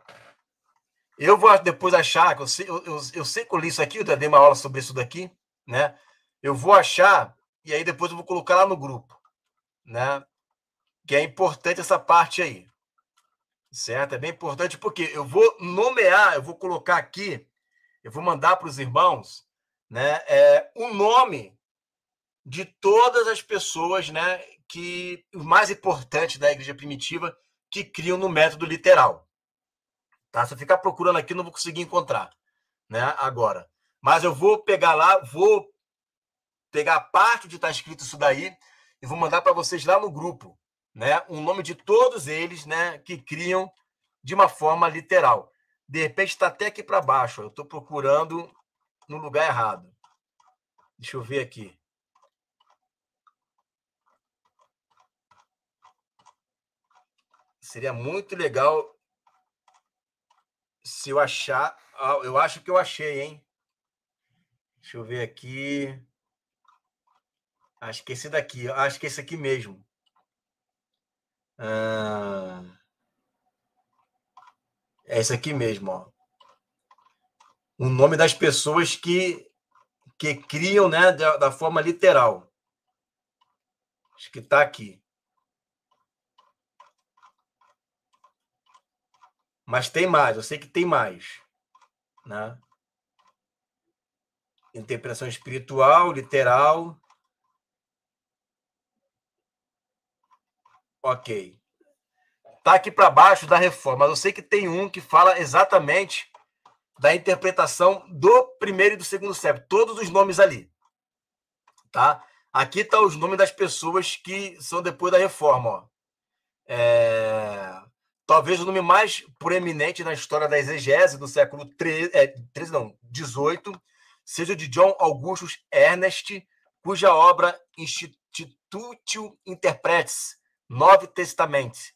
Eu vou depois achar, eu, sei, eu, eu, eu sei que eu li isso aqui, eu dei uma aula sobre isso daqui, né? Eu vou achar, e aí depois eu vou colocar lá no grupo, né? Que é importante essa parte aí, Certo? É bem importante porque eu vou nomear, eu vou colocar aqui, eu vou mandar para os irmãos né, é, o nome de todas as pessoas né, que, o mais importante da igreja primitiva, que criam no método literal. Tá? Se eu ficar procurando aqui, não vou conseguir encontrar né, agora. Mas eu vou pegar lá, vou pegar a parte de está escrito isso daí e vou mandar para vocês lá no grupo né, o nome de todos eles né, que criam de uma forma literal. De repente está até aqui para baixo, eu estou procurando no lugar errado. Deixa eu ver aqui. Seria muito legal se eu achar. Ah, eu acho que eu achei, hein? Deixa eu ver aqui. Ah, acho que esse daqui. Acho que esse aqui mesmo. Ah, é esse aqui mesmo, ó. O nome das pessoas que, que criam, né, da, da forma literal. Acho que está aqui. Mas tem mais, eu sei que tem mais. Né? Interpretação espiritual, literal. Ok. Está aqui para baixo da reforma, mas eu sei que tem um que fala exatamente da interpretação do primeiro e do segundo século. todos os nomes ali. Tá? Aqui estão tá os nomes das pessoas que são depois da reforma. Ó. É... Talvez o nome mais proeminente na história da exegese do século XIII, é, 13, não, 18, seja o de John Augustus Ernest, cuja obra Institutio Interpretes Nove Testamentos,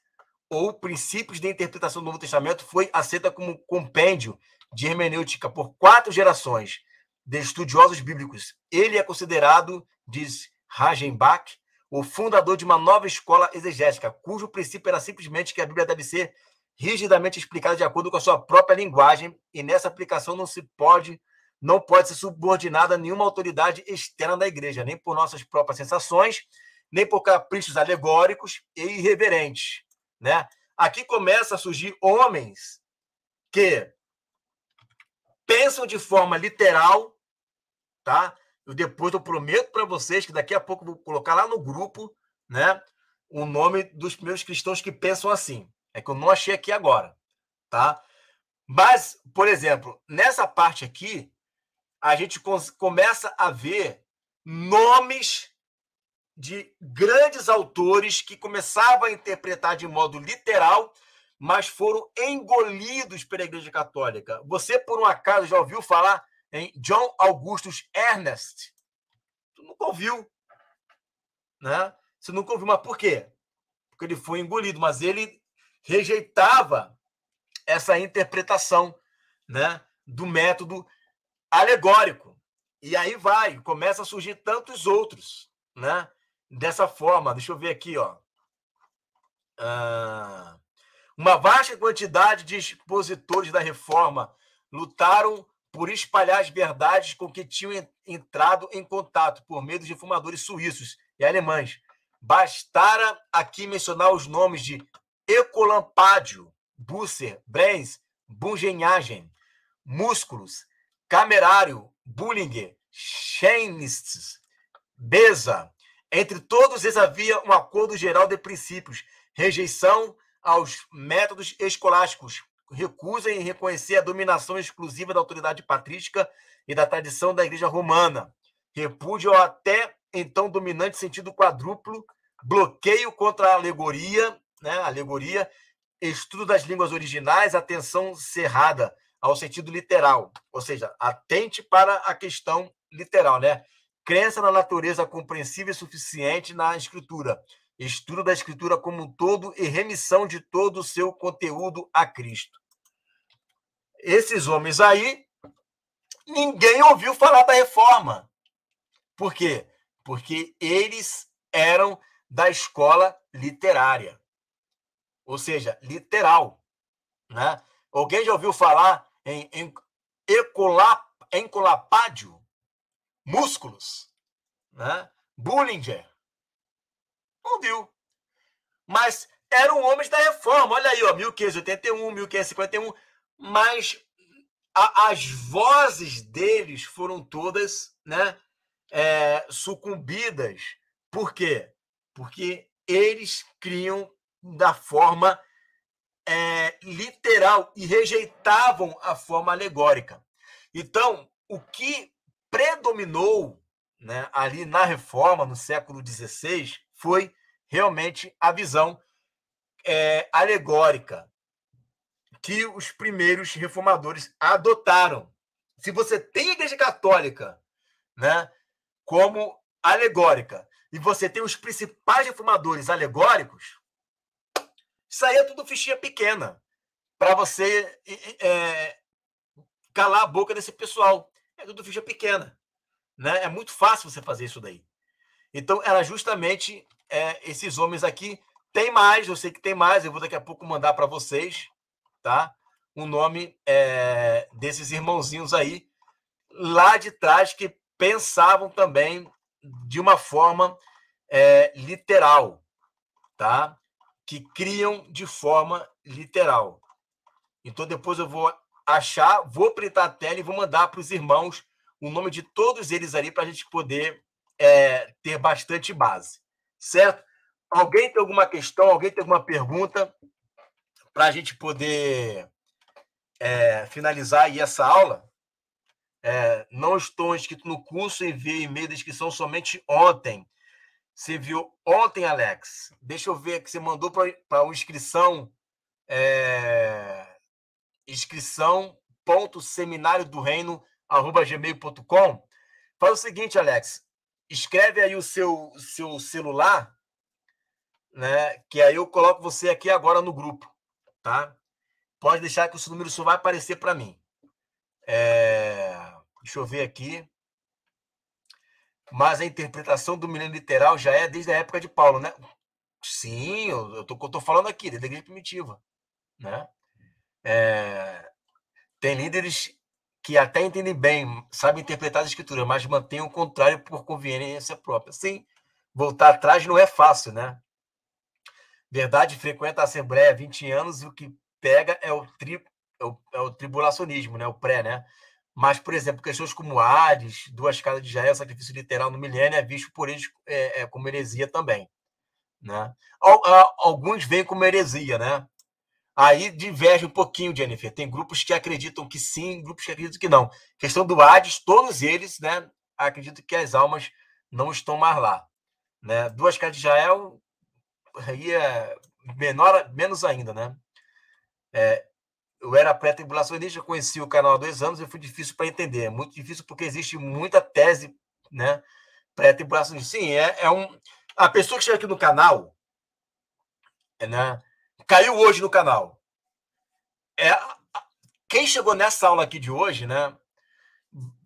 ou Princípios de Interpretação do Novo Testamento, foi aceita como compêndio de hermenêutica por quatro gerações de estudiosos bíblicos. Ele é considerado, diz Ragenbach, o fundador de uma nova escola exegética, cujo princípio era simplesmente que a Bíblia deve ser rigidamente explicada de acordo com a sua própria linguagem, e nessa aplicação não se pode não pode ser subordinada a nenhuma autoridade externa da igreja, nem por nossas próprias sensações, nem por caprichos alegóricos e irreverentes. Né? Aqui começa a surgir homens que pensam de forma literal, tá? Eu depois eu prometo para vocês que daqui a pouco vou colocar lá no grupo, né, o nome dos primeiros cristãos que pensam assim. É que eu não achei aqui agora, tá? Mas, por exemplo, nessa parte aqui, a gente começa a ver nomes de grandes autores que começavam a interpretar de modo literal, mas foram engolidos pela Igreja Católica. Você, por um acaso, já ouviu falar em John Augustus Ernest? Tu nunca ouviu, né? Você nunca ouviu, mas por quê? Porque ele foi engolido, mas ele rejeitava essa interpretação, né, do método alegórico. E aí vai, começa a surgir tantos outros, né? dessa forma. Deixa eu ver aqui, ó. Ah, uma vasta quantidade de expositores da reforma lutaram por espalhar as verdades com que tinham entrado em contato por meio dos fumadores suíços e alemães. Bastara aqui mencionar os nomes de Ecolampadio, Busser, Brenz, Bungenhagen, Músculos, Camerário, Bullinger, Scheinitz, Beza, entre todos eles havia um acordo geral de princípios, rejeição aos métodos escolásticos, recusa em reconhecer a dominação exclusiva da autoridade patrística e da tradição da Igreja Romana, repúdio ao até então dominante sentido quadruplo, bloqueio contra a alegoria, né, alegoria, estudo das línguas originais, atenção cerrada ao sentido literal, ou seja, atente para a questão literal, né? crença na natureza compreensível e suficiente na escritura, estudo da escritura como um todo e remissão de todo o seu conteúdo a Cristo. Esses homens aí, ninguém ouviu falar da reforma. Por quê? Porque eles eram da escola literária, ou seja, literal. Né? Alguém já ouviu falar em, em, em colapádio? músculos, né? Bullinger. Não deu. Mas eram homens da reforma. Olha aí, ó, 1581, 1551. Mas a, as vozes deles foram todas né, é, sucumbidas. Por quê? Porque eles criam da forma é, literal e rejeitavam a forma alegórica. Então, o que predominou né, ali na reforma, no século XVI, foi realmente a visão é, alegórica que os primeiros reformadores adotaram. Se você tem a Igreja Católica né, como alegórica e você tem os principais reformadores alegóricos, isso aí é tudo fichinha pequena para você é, calar a boca desse pessoal. É do ficha pequena. Né? É muito fácil você fazer isso daí. Então, era justamente é, esses homens aqui. Tem mais, eu sei que tem mais, eu vou daqui a pouco mandar para vocês, tá? O nome é, desses irmãozinhos aí, lá de trás, que pensavam também de uma forma é, literal, tá? Que criam de forma literal. Então, depois eu vou achar, vou printar a tela e vou mandar para os irmãos o nome de todos eles ali para a gente poder é, ter bastante base, certo? Alguém tem alguma questão, alguém tem alguma pergunta para a gente poder é, finalizar aí essa aula? É, não estou inscrito no curso, enviei e-mail da inscrição somente ontem. Você viu ontem, Alex? Deixa eu ver que você mandou para a inscrição. É inscrição ponto seminário do reino arroba gmail.com faz o seguinte Alex escreve aí o seu seu celular né que aí eu coloco você aqui agora no grupo tá pode deixar que o seu número só vai aparecer para mim é... deixa eu ver aqui mas a interpretação do milênio literal já é desde a época de Paulo né sim eu, eu tô eu tô falando aqui desde a igreja primitiva né é, tem líderes que até entendem bem, sabem interpretar a escritura, mas mantêm o contrário por conveniência própria. Sim, voltar atrás não é fácil, né? Verdade frequenta a Assembleia há 20 anos e o que pega é o, tri, é o, é o tribulacionismo, né? o pré, né? Mas, por exemplo, questões como Ares, Duas Casas de Israel, Sacrifício Literal no Milênio é visto por eles é, é, como heresia também. Né? Alguns veem como heresia, né? Aí diverge um pouquinho, Jennifer. Tem grupos que acreditam que sim, grupos que acreditam que não. Questão do Hades, todos eles, né, acreditam que as almas não estão mais lá. Né? Duas casas de Israel, aí é menor, menos ainda, né? É, eu era pré-tribulacionista, conheci o canal há dois anos e foi difícil para entender. É muito difícil porque existe muita tese, né? Pré-tribulacionista. Sim, é, é um. A pessoa que chega aqui no canal, né? caiu hoje no canal. É, quem chegou nessa aula aqui de hoje, né,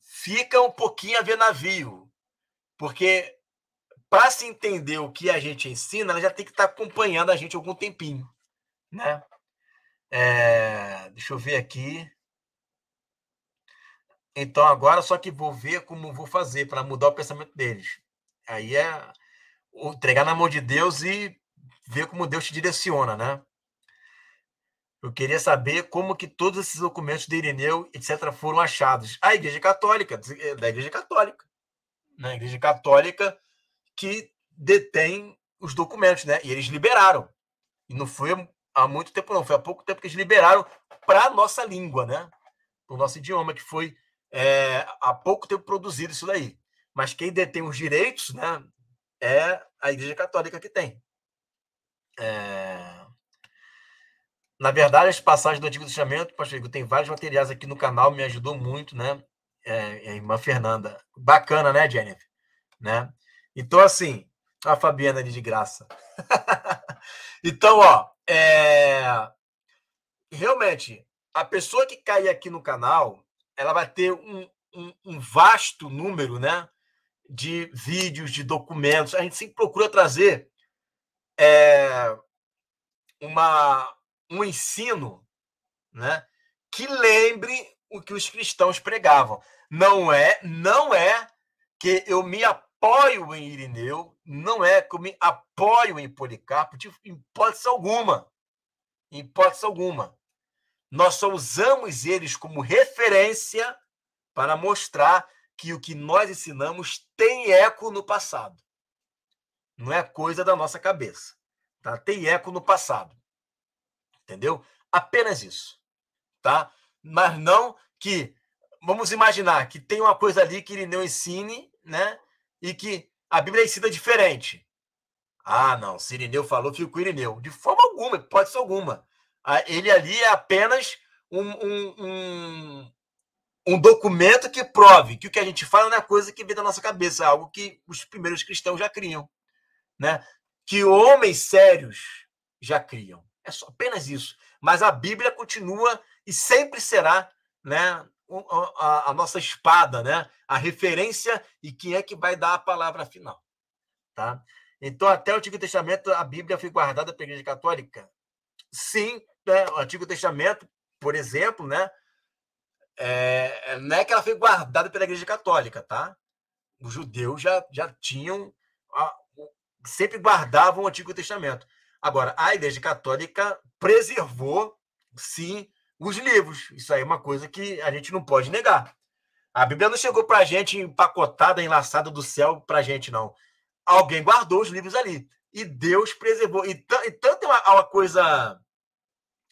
fica um pouquinho a ver navio, porque para se entender o que a gente ensina, ela já tem que estar tá acompanhando a gente algum tempinho, né? É, deixa eu ver aqui. Então agora só que vou ver como vou fazer para mudar o pensamento deles. Aí é entregar na mão de Deus e ver como Deus te direciona, né? Eu queria saber como que todos esses documentos de Irineu, etc., foram achados. A Igreja Católica, eh, da Igreja Católica. Na né? Igreja Católica que detém os documentos, né? E eles liberaram. E não foi há muito tempo, não. Foi há pouco tempo que eles liberaram para a nossa língua, né? O nosso idioma, que foi é, há pouco tempo produzido isso daí. Mas quem detém os direitos, né? É a Igreja Católica que tem. É... Na verdade, as passagens do Antigo Testamento, Pastor Igor, tem vários materiais aqui no canal, me ajudou muito, né? É, é a irmã Fernanda. Bacana, né, Jennifer? Né? Então, assim, a Fabiana ali de graça. então, ó, é... realmente, a pessoa que cair aqui no canal, ela vai ter um, um, um vasto número, né? De vídeos, de documentos. A gente sempre procura trazer é, uma, um ensino né, que lembre o que os cristãos pregavam. Não é, não é que eu me apoio em Irineu, não é que eu me apoio em Policarpo, de hipótese alguma. Em hipótese alguma. Nós só usamos eles como referência para mostrar que o que nós ensinamos tem eco no passado. Não é coisa da nossa cabeça. Tá? Tem eco no passado. Entendeu? Apenas isso. Tá? Mas não que. Vamos imaginar que tem uma coisa ali que Irineu ensine, né? E que a Bíblia ensina diferente. Ah, não, se Irineu falou, fico com Irineu. De forma alguma, pode ser alguma. Ah, ele ali é apenas um, um, um, um, documento que prove que o que a gente fala não é coisa que vem da nossa cabeça, é algo que os primeiros cristãos já criam né, que homens sérios já criam. É só apenas isso. Mas a Bíblia continua e sempre será né, a, a nossa espada, né, a referência e quem é que vai dar a palavra final. Tá? Então, até o Antigo Testamento, a Bíblia foi guardada pela Igreja Católica. Sim, né, o Antigo Testamento, por exemplo, né, é, não é que ela foi guardada pela Igreja Católica, tá? Os judeus já, já tinham sempre guardavam o Antigo Testamento. Agora, a Igreja Católica preservou, sim, os livros. Isso aí é uma coisa que a gente não pode negar. A Bíblia não chegou para a gente empacotada, enlaçada do céu para a gente, não. Alguém guardou os livros ali. E Deus preservou. E, e tanto é uma, é uma coisa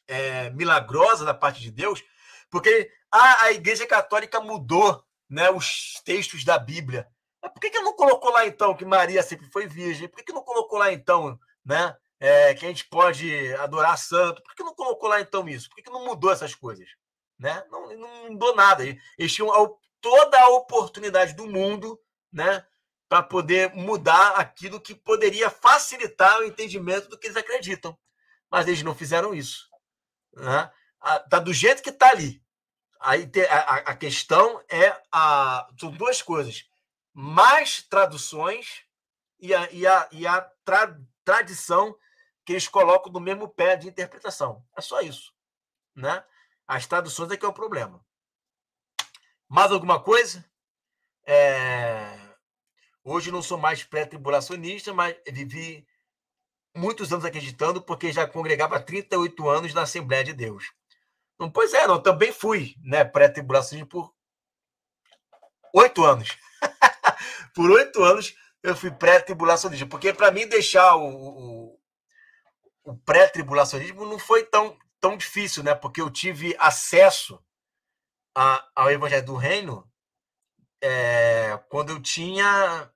é, milagrosa da parte de Deus, porque a, a Igreja Católica mudou né, os textos da Bíblia por que, que não colocou lá então que Maria sempre foi virgem? Por que, que não colocou lá então, né? É, que a gente pode adorar santo? Por que, que não colocou lá então isso? Por que, que não mudou essas coisas? Né? Não, não mudou nada. Eles tinham toda a oportunidade do mundo, né? Para poder mudar aquilo que poderia facilitar o entendimento do que eles acreditam. Mas eles não fizeram isso. Né? Tá do jeito que está ali. Aí a, a, a questão é a, são duas coisas mais traduções e a, e a, e a tra, tradição que eles colocam no mesmo pé de interpretação. É só isso. Né? As traduções é que é o problema. Mais alguma coisa? É... Hoje não sou mais pré-tribulacionista, mas vivi muitos anos acreditando, porque já congregava 38 anos na Assembleia de Deus. pois é, eu também fui né, pré-tribulacionista por oito anos por oito anos eu fui pré-tribulacionista, porque para mim deixar o, o, o pré-tribulacionismo não foi tão, tão difícil, né? Porque eu tive acesso a, ao Evangelho do Reino é, quando eu tinha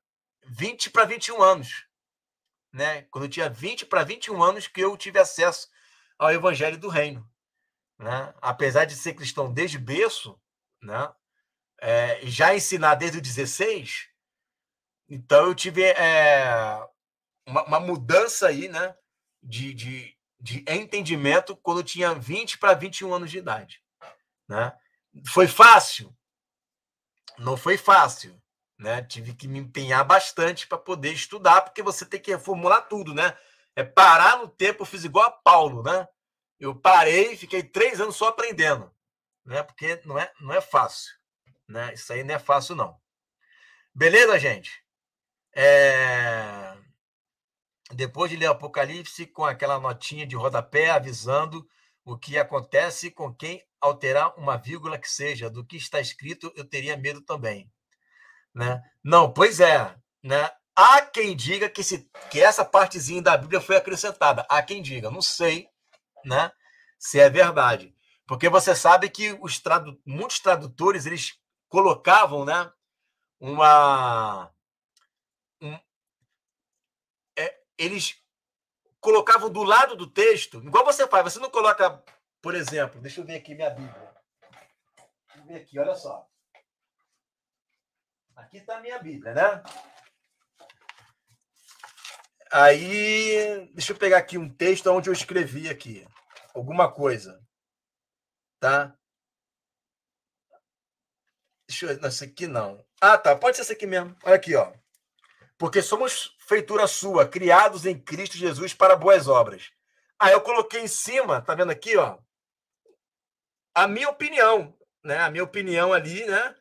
20 para 21 anos. Né? Quando eu tinha 20 para 21 anos que eu tive acesso ao Evangelho do Reino. Né? Apesar de ser cristão desde berço, né? É, já ensinar desde o 16, então eu tive é, uma, uma, mudança aí, né? De, de, de entendimento quando eu tinha 20 para 21 anos de idade. Né? Foi fácil? Não foi fácil. Né? Tive que me empenhar bastante para poder estudar, porque você tem que reformular tudo, né? É parar no tempo, eu fiz igual a Paulo, né? Eu parei, fiquei três anos só aprendendo, né? Porque não é, não é fácil, né? Isso aí não é fácil, não. Beleza, gente? É... Depois de ler Apocalipse, com aquela notinha de rodapé avisando o que acontece com quem alterar uma vírgula que seja, do que está escrito, eu teria medo também. Né? Não, pois é. Né? Há quem diga que, se, que essa partezinha da Bíblia foi acrescentada. Há quem diga, não sei né, se é verdade. Porque você sabe que os tradu, muitos tradutores eles colocavam né, uma, eles colocavam do lado do texto, igual você faz, você não coloca, por exemplo, deixa eu ver aqui minha Bíblia. Deixa eu ver aqui, olha só. Aqui está a minha Bíblia, né? Aí, deixa eu pegar aqui um texto onde eu escrevi aqui alguma coisa, tá? Deixa eu, não, esse aqui não. Ah, tá, pode ser esse aqui mesmo. Olha aqui, ó porque somos feitura sua, criados em Cristo Jesus para boas obras. Aí eu coloquei em cima, tá vendo aqui, ó, a minha opinião, né? A minha opinião ali, né?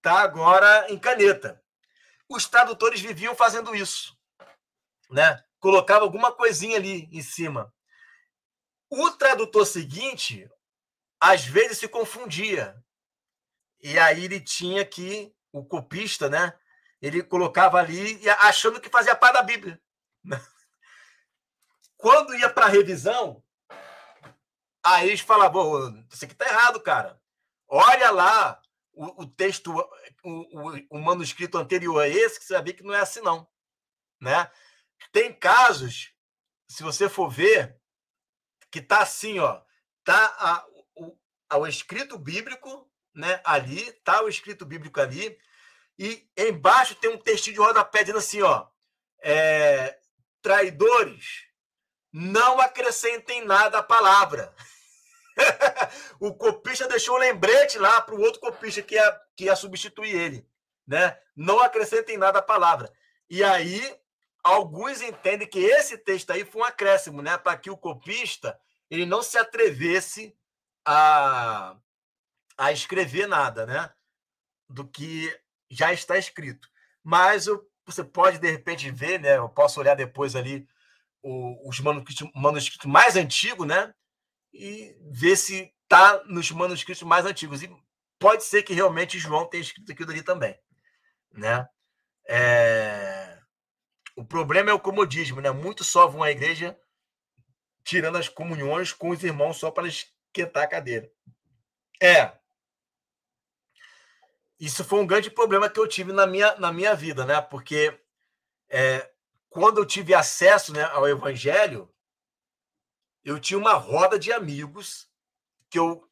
Tá agora em caneta. Os tradutores viviam fazendo isso, né? Colocava alguma coisinha ali em cima. O tradutor seguinte, às vezes se confundia. E aí ele tinha que o copista, né? Ele colocava ali achando que fazia parte da Bíblia. Quando ia para revisão, aí eles falavam: isso aqui está errado, cara. Olha lá o, o texto, o, o, o, manuscrito anterior a esse, que você sabia que não é assim, não. Né? Tem casos, se você for ver, que está assim, ó, tá a, o, o escrito bíblico, né, ali, está o escrito bíblico ali, e embaixo tem um textinho de rodapé dizendo assim, ó. É, traidores, não acrescentem nada à palavra. o copista deixou um lembrete lá para o outro copista que ia, que ia substituir ele. Né? Não acrescentem nada à palavra. E aí, alguns entendem que esse texto aí foi um acréscimo, né? Para que o copista ele não se atrevesse a, a escrever nada, né? Do que já está escrito. Mas eu, você pode, de repente, ver, né? Eu posso olhar depois ali os manuscritos, manuscritos mais antigos, né? E ver se está nos manuscritos mais antigos. E pode ser que realmente João tenha escrito aquilo ali também, né? É... O problema é o comodismo, né? Muitos só vão à igreja tirando as comunhões com os irmãos só para esquentar a cadeira. É, isso foi um grande problema que eu tive na minha, na minha vida, né? Porque é, quando eu tive acesso né, ao Evangelho, eu tinha uma roda de amigos que eu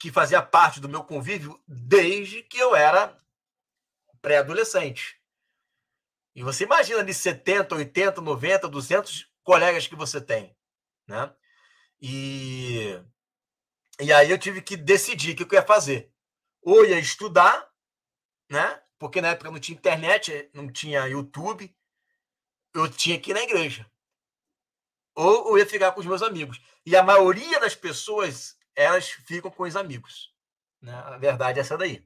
que fazia parte do meu convívio desde que eu era pré-adolescente. E você imagina de 70, 80, 90, 200 colegas que você tem, né? E, e aí eu tive que decidir o que eu ia fazer. Ou ia estudar, né? Porque na época não tinha internet, eh, não tinha YouTube. Eu tinha que ir na igreja. Ou eu ia ficar com os meus amigos. E a maioria das pessoas, elas ficam com os amigos. Né? A verdade é essa daí.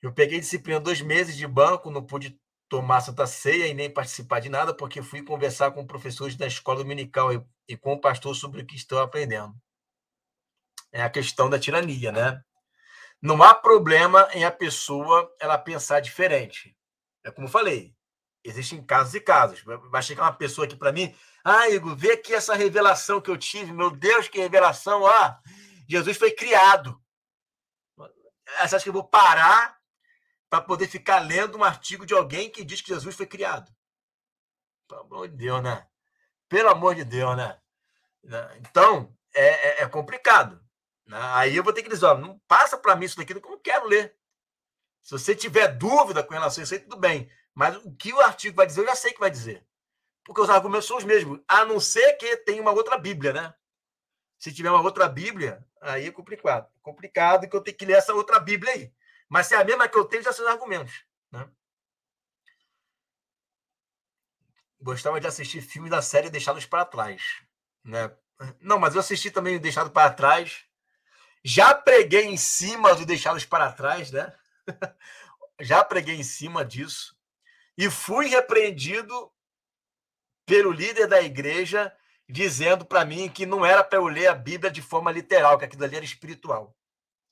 Eu peguei disciplina dois meses de banco, não pude tomar Santa Ceia e nem participar de nada, porque fui conversar com professores da escola dominical e, e com o pastor sobre o que estão aprendendo. É a questão da tirania, né? Não há problema em a pessoa ela pensar diferente. É como eu falei, existem casos e casos. Vai chegar uma pessoa aqui para mim, ah, Igor, vê aqui essa revelação que eu tive, meu Deus, que revelação, ó, ah, Jesus foi criado. Você acha que eu vou parar para poder ficar lendo um artigo de alguém que diz que Jesus foi criado? Pelo amor de Deus, né? Pelo amor de Deus, né? né? Então, é, é, é complicado. Né? Aí eu vou ter que dizer, ó, não passa para mim isso daqui, eu não quero ler. Se você tiver dúvida com relação a isso aí, tudo bem. Mas o que o artigo vai dizer, eu já sei que vai dizer. Porque os argumentos são os mesmos, a não ser que tenha uma outra Bíblia, né? Se tiver uma outra Bíblia, aí é complicado. É complicado que eu tenho que ler essa outra Bíblia aí. Mas se é a mesma que eu tenho, já são os argumentos, né? Gostava de assistir filmes da série Deixados para Trás, né? Não, mas eu assisti também Deixado para Trás, já preguei em cima do deixá-los para trás, né? Já preguei em cima disso. E fui repreendido pelo líder da igreja, dizendo para mim que não era para eu ler a Bíblia de forma literal, que aquilo ali era espiritual.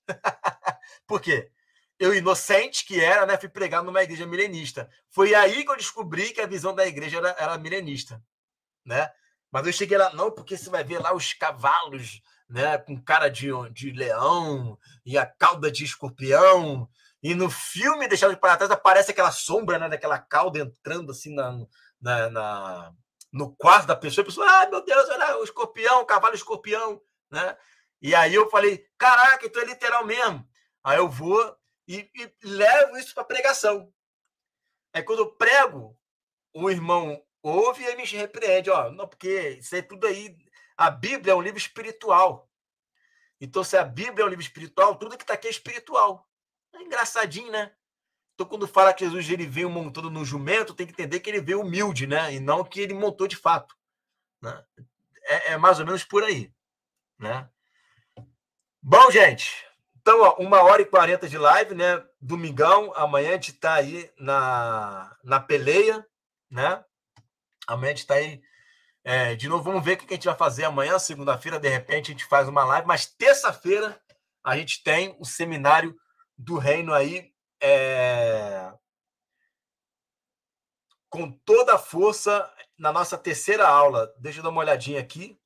Por quê? Eu, inocente que era, né, fui pregar numa igreja milenista. Foi aí que eu descobri que a visão da igreja era, era milenista. Né? Mas eu cheguei lá, não, porque você vai ver lá os cavalos né, com cara de, de leão e a cauda de escorpião. E no filme Deixado para Trás aparece aquela sombra, né, daquela cauda entrando assim na, na, na no quarto da pessoa. E a pessoa, ah, meu Deus, olha o escorpião, o cavalo escorpião, né? E aí eu falei, caraca, então é literal mesmo. Aí eu vou e, e levo isso para pregação. é quando eu prego, o irmão ouve e me repreende, ó, não, porque isso é tudo aí a Bíblia é um livro espiritual. Então, se a Bíblia é um livro espiritual, tudo que está aqui é espiritual. É engraçadinho, né? Então, quando fala que Jesus ele veio montando no jumento, tem que entender que ele veio humilde, né? E não que ele montou de fato. Né? É, é mais ou menos por aí. Né? Bom, gente. Então, ó, uma hora e quarenta de live, né? Domingão, amanhã a gente está aí na, na peleia, né? Amanhã a gente está aí é, de novo, vamos ver o que a gente vai fazer amanhã, segunda-feira, de repente a gente faz uma live, mas terça-feira a gente tem o seminário do reino aí é... com toda a força na nossa terceira aula. Deixa eu dar uma olhadinha aqui.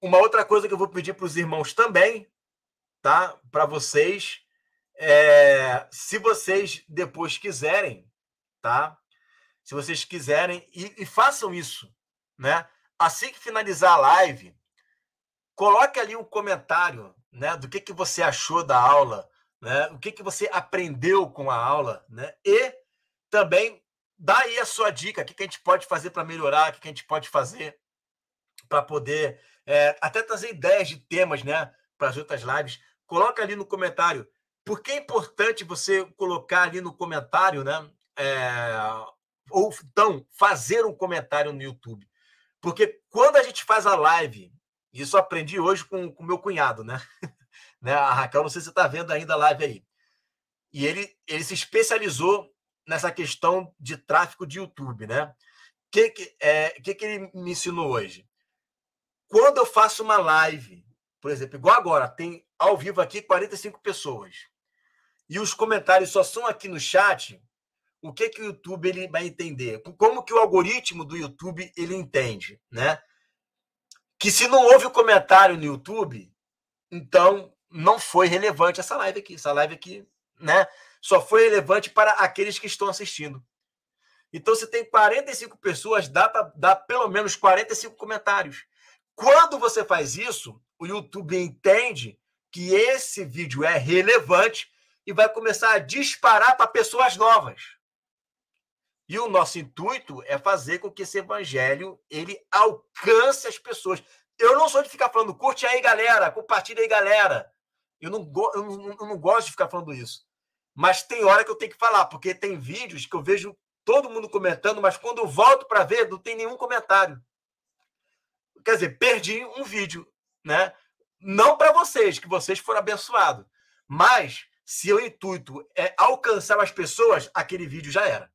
Uma outra coisa que eu vou pedir para os irmãos também, tá? Para vocês, é... se vocês depois quiserem, tá? Se vocês quiserem e, e façam isso, né? Assim que finalizar a live, coloque ali um comentário, né, do que que você achou da aula, né? O que que você aprendeu com a aula, né? E também dá aí a sua dica, o que que a gente pode fazer para melhorar, o que que a gente pode fazer para poder é, até trazer ideias de temas, né, para as outras lives. Coloca ali no comentário. Por que é importante você colocar ali no comentário, né? É, ou então fazer um comentário no YouTube. Porque quando a gente faz a live, isso aprendi hoje com o meu cunhado, né? né? A Raquel, não sei se você está vendo ainda a live aí. E ele, ele se especializou nessa questão de tráfego de YouTube, né? O que, que, é, que, que ele me ensinou hoje? Quando eu faço uma live, por exemplo, igual agora, tem ao vivo aqui 45 pessoas. E os comentários só são aqui no chat o que que o YouTube ele vai entender? Como que o algoritmo do YouTube ele entende, né? Que se não houve comentário no YouTube, então não foi relevante essa live aqui. Essa live aqui, né? Só foi relevante para aqueles que estão assistindo. Então, se tem 45 pessoas, dá para dar pelo menos 45 comentários. Quando você faz isso, o YouTube entende que esse vídeo é relevante e vai começar a disparar para pessoas novas. E o nosso intuito é fazer com que esse evangelho ele alcance as pessoas. Eu não sou de ficar falando, curte aí, galera, compartilha aí, galera. Eu não, eu não gosto de ficar falando isso. Mas tem hora que eu tenho que falar, porque tem vídeos que eu vejo todo mundo comentando, mas quando eu volto para ver, não tem nenhum comentário. Quer dizer, perdi um vídeo, né? Não para vocês, que vocês foram abençoados. Mas se o intuito é alcançar as pessoas, aquele vídeo já era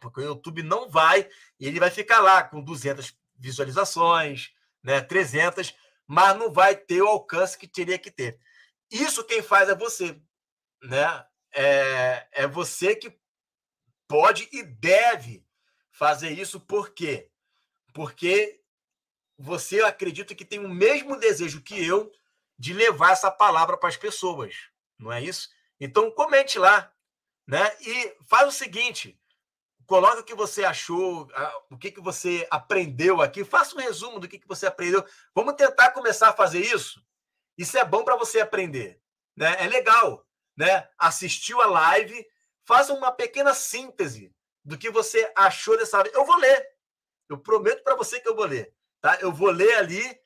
porque o YouTube não vai, e ele vai ficar lá com 200 visualizações, né, 300, mas não vai ter o alcance que teria que ter. Isso quem faz é você, né? É, é você que pode e deve fazer isso, por quê? Porque você acredita que tem o mesmo desejo que eu de levar essa palavra para as pessoas, não é isso? Então comente lá, né? E faz o seguinte, Coloca o que você achou, o que, que você aprendeu aqui. Faça um resumo do que, que você aprendeu. Vamos tentar começar a fazer isso? Isso é bom para você aprender. Né? É legal. Né? Assistiu a live, faça uma pequena síntese do que você achou dessa live. Eu vou ler. Eu prometo para você que eu vou ler. Tá? Eu vou ler ali,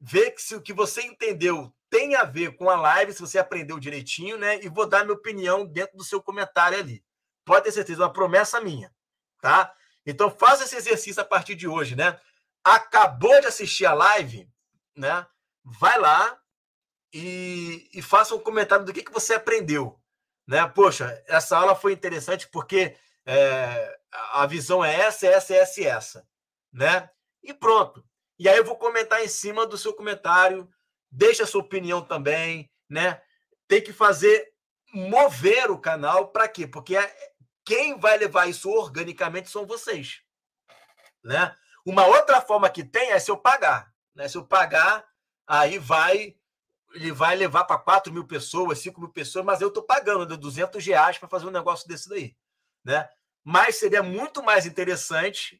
ver que se o que você entendeu tem a ver com a live, se você aprendeu direitinho, né? E vou dar minha opinião dentro do seu comentário ali. Pode ter certeza, é uma promessa minha tá? Então faça esse exercício a partir de hoje, né? Acabou de assistir a live, né? Vai lá e, e faça um comentário do que, que você aprendeu, né? Poxa, essa aula foi interessante porque é, a visão é essa, essa, essa essa, né? E pronto. E aí eu vou comentar em cima do seu comentário, deixa a sua opinião também, né? Tem que fazer mover o canal para quê? Porque é, quem vai levar isso organicamente são vocês. Né? Uma outra forma que tem é se eu pagar. Né? Se eu pagar, aí vai ele vai levar para 4 mil pessoas, 5 mil pessoas, mas eu estou pagando 200 reais para fazer um negócio desse daí. Né? Mas seria muito mais interessante.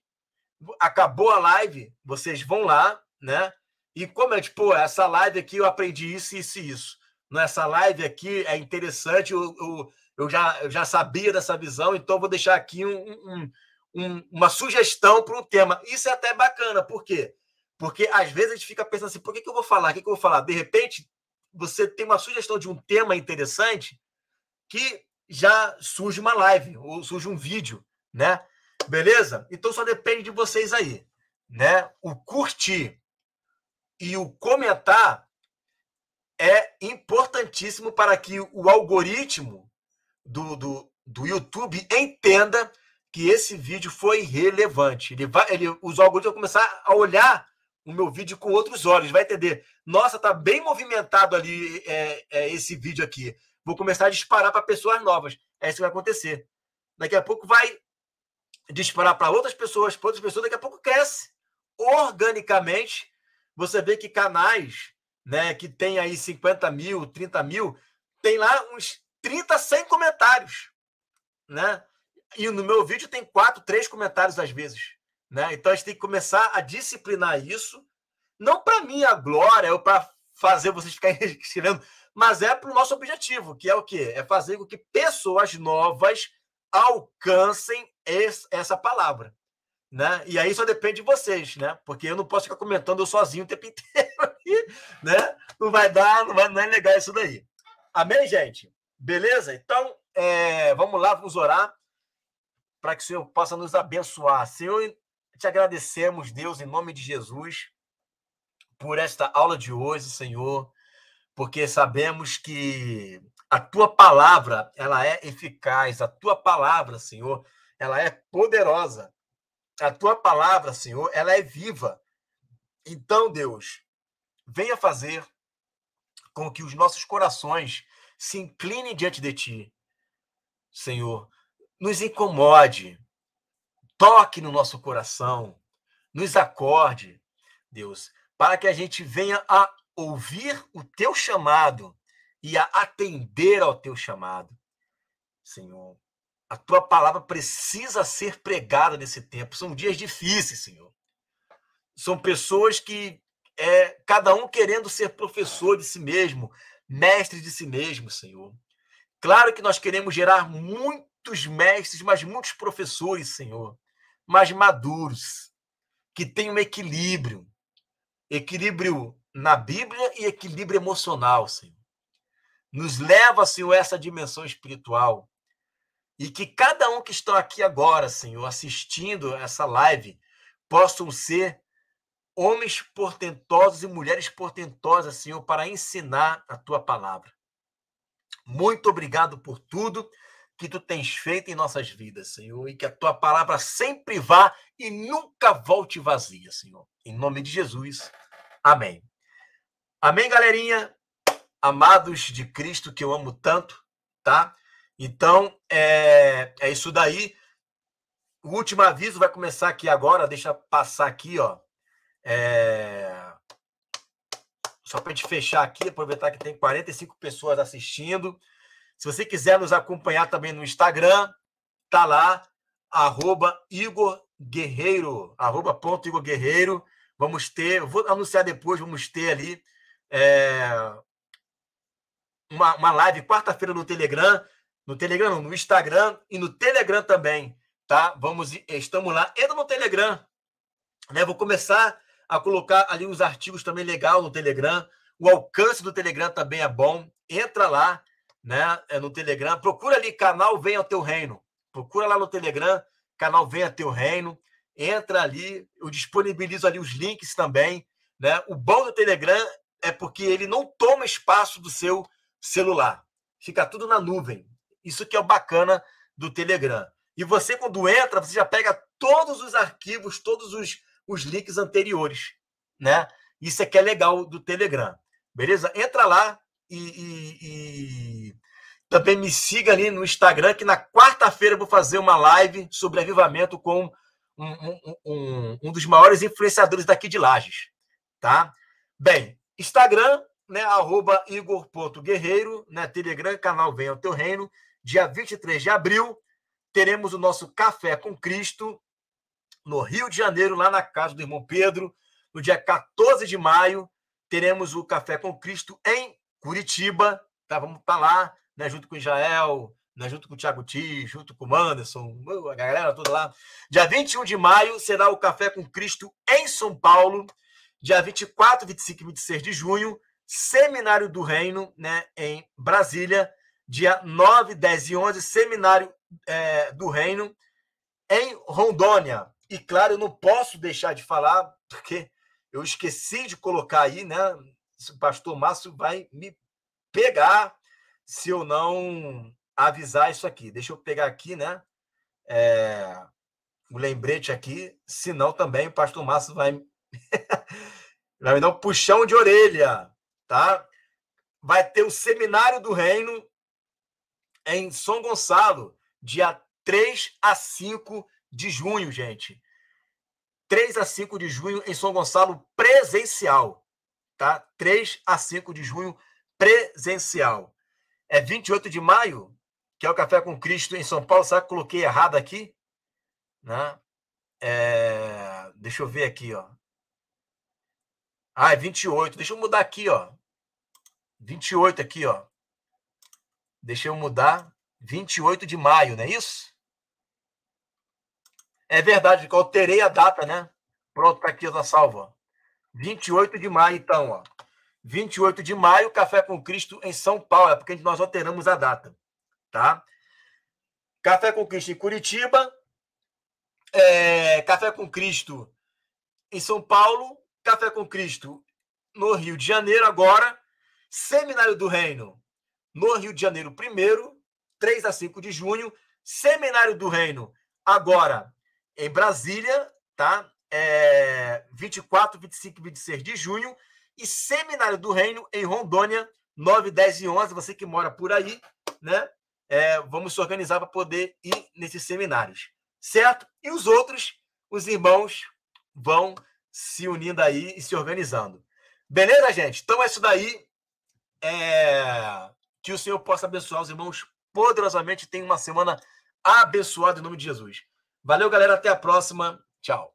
Acabou a live, vocês vão lá, né? E comente, é pô, essa live aqui eu aprendi isso, isso e isso. Nessa né? live aqui é interessante, eu, eu, eu já, eu já sabia dessa visão, então vou deixar aqui um, um, um, uma sugestão para um tema. Isso é até bacana, por quê? Porque às vezes a gente fica pensando assim, por que, que eu vou falar? O que, que eu vou falar? De repente, você tem uma sugestão de um tema interessante que já surge uma live ou surge um vídeo, né? Beleza? Então só depende de vocês aí, né? O curtir e o comentar é importantíssimo para que o algoritmo do, do, do YouTube entenda que esse vídeo foi relevante. Ele vai, ele, os algoritmos vão começar a olhar o meu vídeo com outros olhos, vai entender. Nossa, tá bem movimentado ali é, é esse vídeo aqui. Vou começar a disparar para pessoas novas. É isso que vai acontecer. Daqui a pouco vai disparar para outras pessoas, para outras pessoas, daqui a pouco cresce. Organicamente, você vê que canais né, que tem aí 50 mil, 30 mil, tem lá uns 30 sem comentários, né? E no meu vídeo tem quatro, três comentários às vezes, né? Então a gente tem que começar a disciplinar isso, não para minha glória ou para fazer vocês ficarem escrevendo, mas é para o nosso objetivo, que é o quê? É fazer com que pessoas novas alcancem esse, essa palavra, né? E aí só depende de vocês, né? Porque eu não posso ficar comentando eu sozinho o tempo inteiro, né? Não vai dar, não vai, não é legal isso daí. Amém, gente? Beleza? Então, é, vamos lá, vamos orar para que o Senhor possa nos abençoar. Senhor, te agradecemos, Deus, em nome de Jesus, por esta aula de hoje, Senhor, porque sabemos que a tua palavra, ela é eficaz, a tua palavra, Senhor, ela é poderosa. A tua palavra, Senhor, ela é viva. Então, Deus, venha fazer com que os nossos corações se incline diante de ti, Senhor. Nos incomode, toque no nosso coração, nos acorde, Deus, para que a gente venha a ouvir o teu chamado e a atender ao teu chamado. Senhor, a tua palavra precisa ser pregada nesse tempo. São dias difíceis, Senhor. São pessoas que é cada um querendo ser professor de si mesmo, mestres de si mesmo, Senhor. Claro que nós queremos gerar muitos mestres, mas muitos professores, Senhor, mas maduros, que tenham equilíbrio. Equilíbrio na Bíblia e equilíbrio emocional, Senhor. Nos leva, Senhor, a essa dimensão espiritual. E que cada um que está aqui agora, Senhor, assistindo essa live, possam ser homens portentosos e mulheres portentosas, Senhor, para ensinar a tua palavra. Muito obrigado por tudo que tu tens feito em nossas vidas, Senhor, e que a tua palavra sempre vá e nunca volte vazia, Senhor. Em nome de Jesus. Amém. Amém, galerinha. Amados de Cristo que eu amo tanto, tá? Então, é, é isso daí. O último aviso vai começar aqui agora. Deixa passar aqui, ó. É... Só para a gente fechar aqui, aproveitar que tem 45 pessoas assistindo. Se você quiser nos acompanhar também no Instagram, tá lá, arroba Igor Guerreiro, arroba ponto Igor Guerreiro. Vamos ter, vou anunciar depois, vamos ter ali é, uma, uma live quarta-feira no Telegram, no Telegram não, no Instagram e no Telegram também, tá? Vamos, estamos lá. Entra no Telegram, né? Vou começar a colocar ali uns artigos também legal no Telegram. O alcance do Telegram também é bom. Entra lá, né, é, no Telegram. Procura ali canal Venha ao Teu Reino. Procura lá no Telegram, canal Venha Teu Reino. Entra ali, eu disponibilizo ali os links também. Né? O bom do Telegram é porque ele não toma espaço do seu celular. Fica tudo na nuvem. Isso que é o bacana do Telegram. E você, quando entra, você já pega todos os arquivos, todos os os links anteriores, né? Isso é que é legal do Telegram, beleza? Entra lá e, e, e... também me siga ali no Instagram, que na quarta-feira vou fazer uma live sobre avivamento com um, um, um, um dos maiores influenciadores daqui de Lages, tá? Bem, Instagram, né, arroba igor.guerreiro, né, Telegram, canal Venha ao Teu Reino, dia 23 de abril, teremos o nosso Café com Cristo, no Rio de Janeiro, lá na casa do irmão Pedro. No dia 14 de maio, teremos o Café com Cristo em Curitiba. Tá? Vamos estar tá lá, né? junto com o Israel, né? junto com o Thiago Ti, junto com o Anderson, a galera toda lá. Dia 21 de maio será o Café com Cristo em São Paulo. Dia 24, 25 e 26 de junho, Seminário do Reino, né, em Brasília. Dia 9, 10 e 11, Seminário é, do Reino em Rondônia. E claro, eu não posso deixar de falar, porque eu esqueci de colocar aí, né? O pastor Márcio vai me pegar se eu não avisar isso aqui. Deixa eu pegar aqui, né? É, o lembrete aqui, senão também o pastor Márcio vai, vai me dar um puxão de orelha, tá? Vai ter o Seminário do Reino em São Gonçalo, dia 3 a 5 de junho, gente. 3 a 5 de junho em São Gonçalo presencial, tá? 3 a 5 de junho presencial. É 28 de maio, que é o Café com Cristo em São Paulo. Será que coloquei errado aqui? Né? É... Deixa eu ver aqui, ó. Ah, é 28. Deixa eu mudar aqui, ó. 28 aqui, ó. Deixa eu mudar. 28 de maio, não é isso? É verdade, que eu alterei a data, né? Pronto, tá aqui na salva. 28 de maio, então, ó. 28 de maio, Café com Cristo em São Paulo, é porque nós alteramos a data, tá? Café com Cristo em Curitiba, é, Café com Cristo em São Paulo, Café com Cristo no Rio de Janeiro agora, Seminário do Reino no Rio de Janeiro primeiro, 3 a 5 de junho, Seminário do Reino agora, em Brasília, tá? É, 24, 25 e 26 de junho. E Seminário do Reino em Rondônia, 9, 10 e 11. Você que mora por aí, né? É, vamos se organizar para poder ir nesses seminários, certo? E os outros, os irmãos vão se unindo aí e se organizando. Beleza, gente? Então é isso daí. É... Que o Senhor possa abençoar os irmãos poderosamente. Tenha uma semana abençoada em nome de Jesus. Valeu, galera. Até a próxima. Tchau.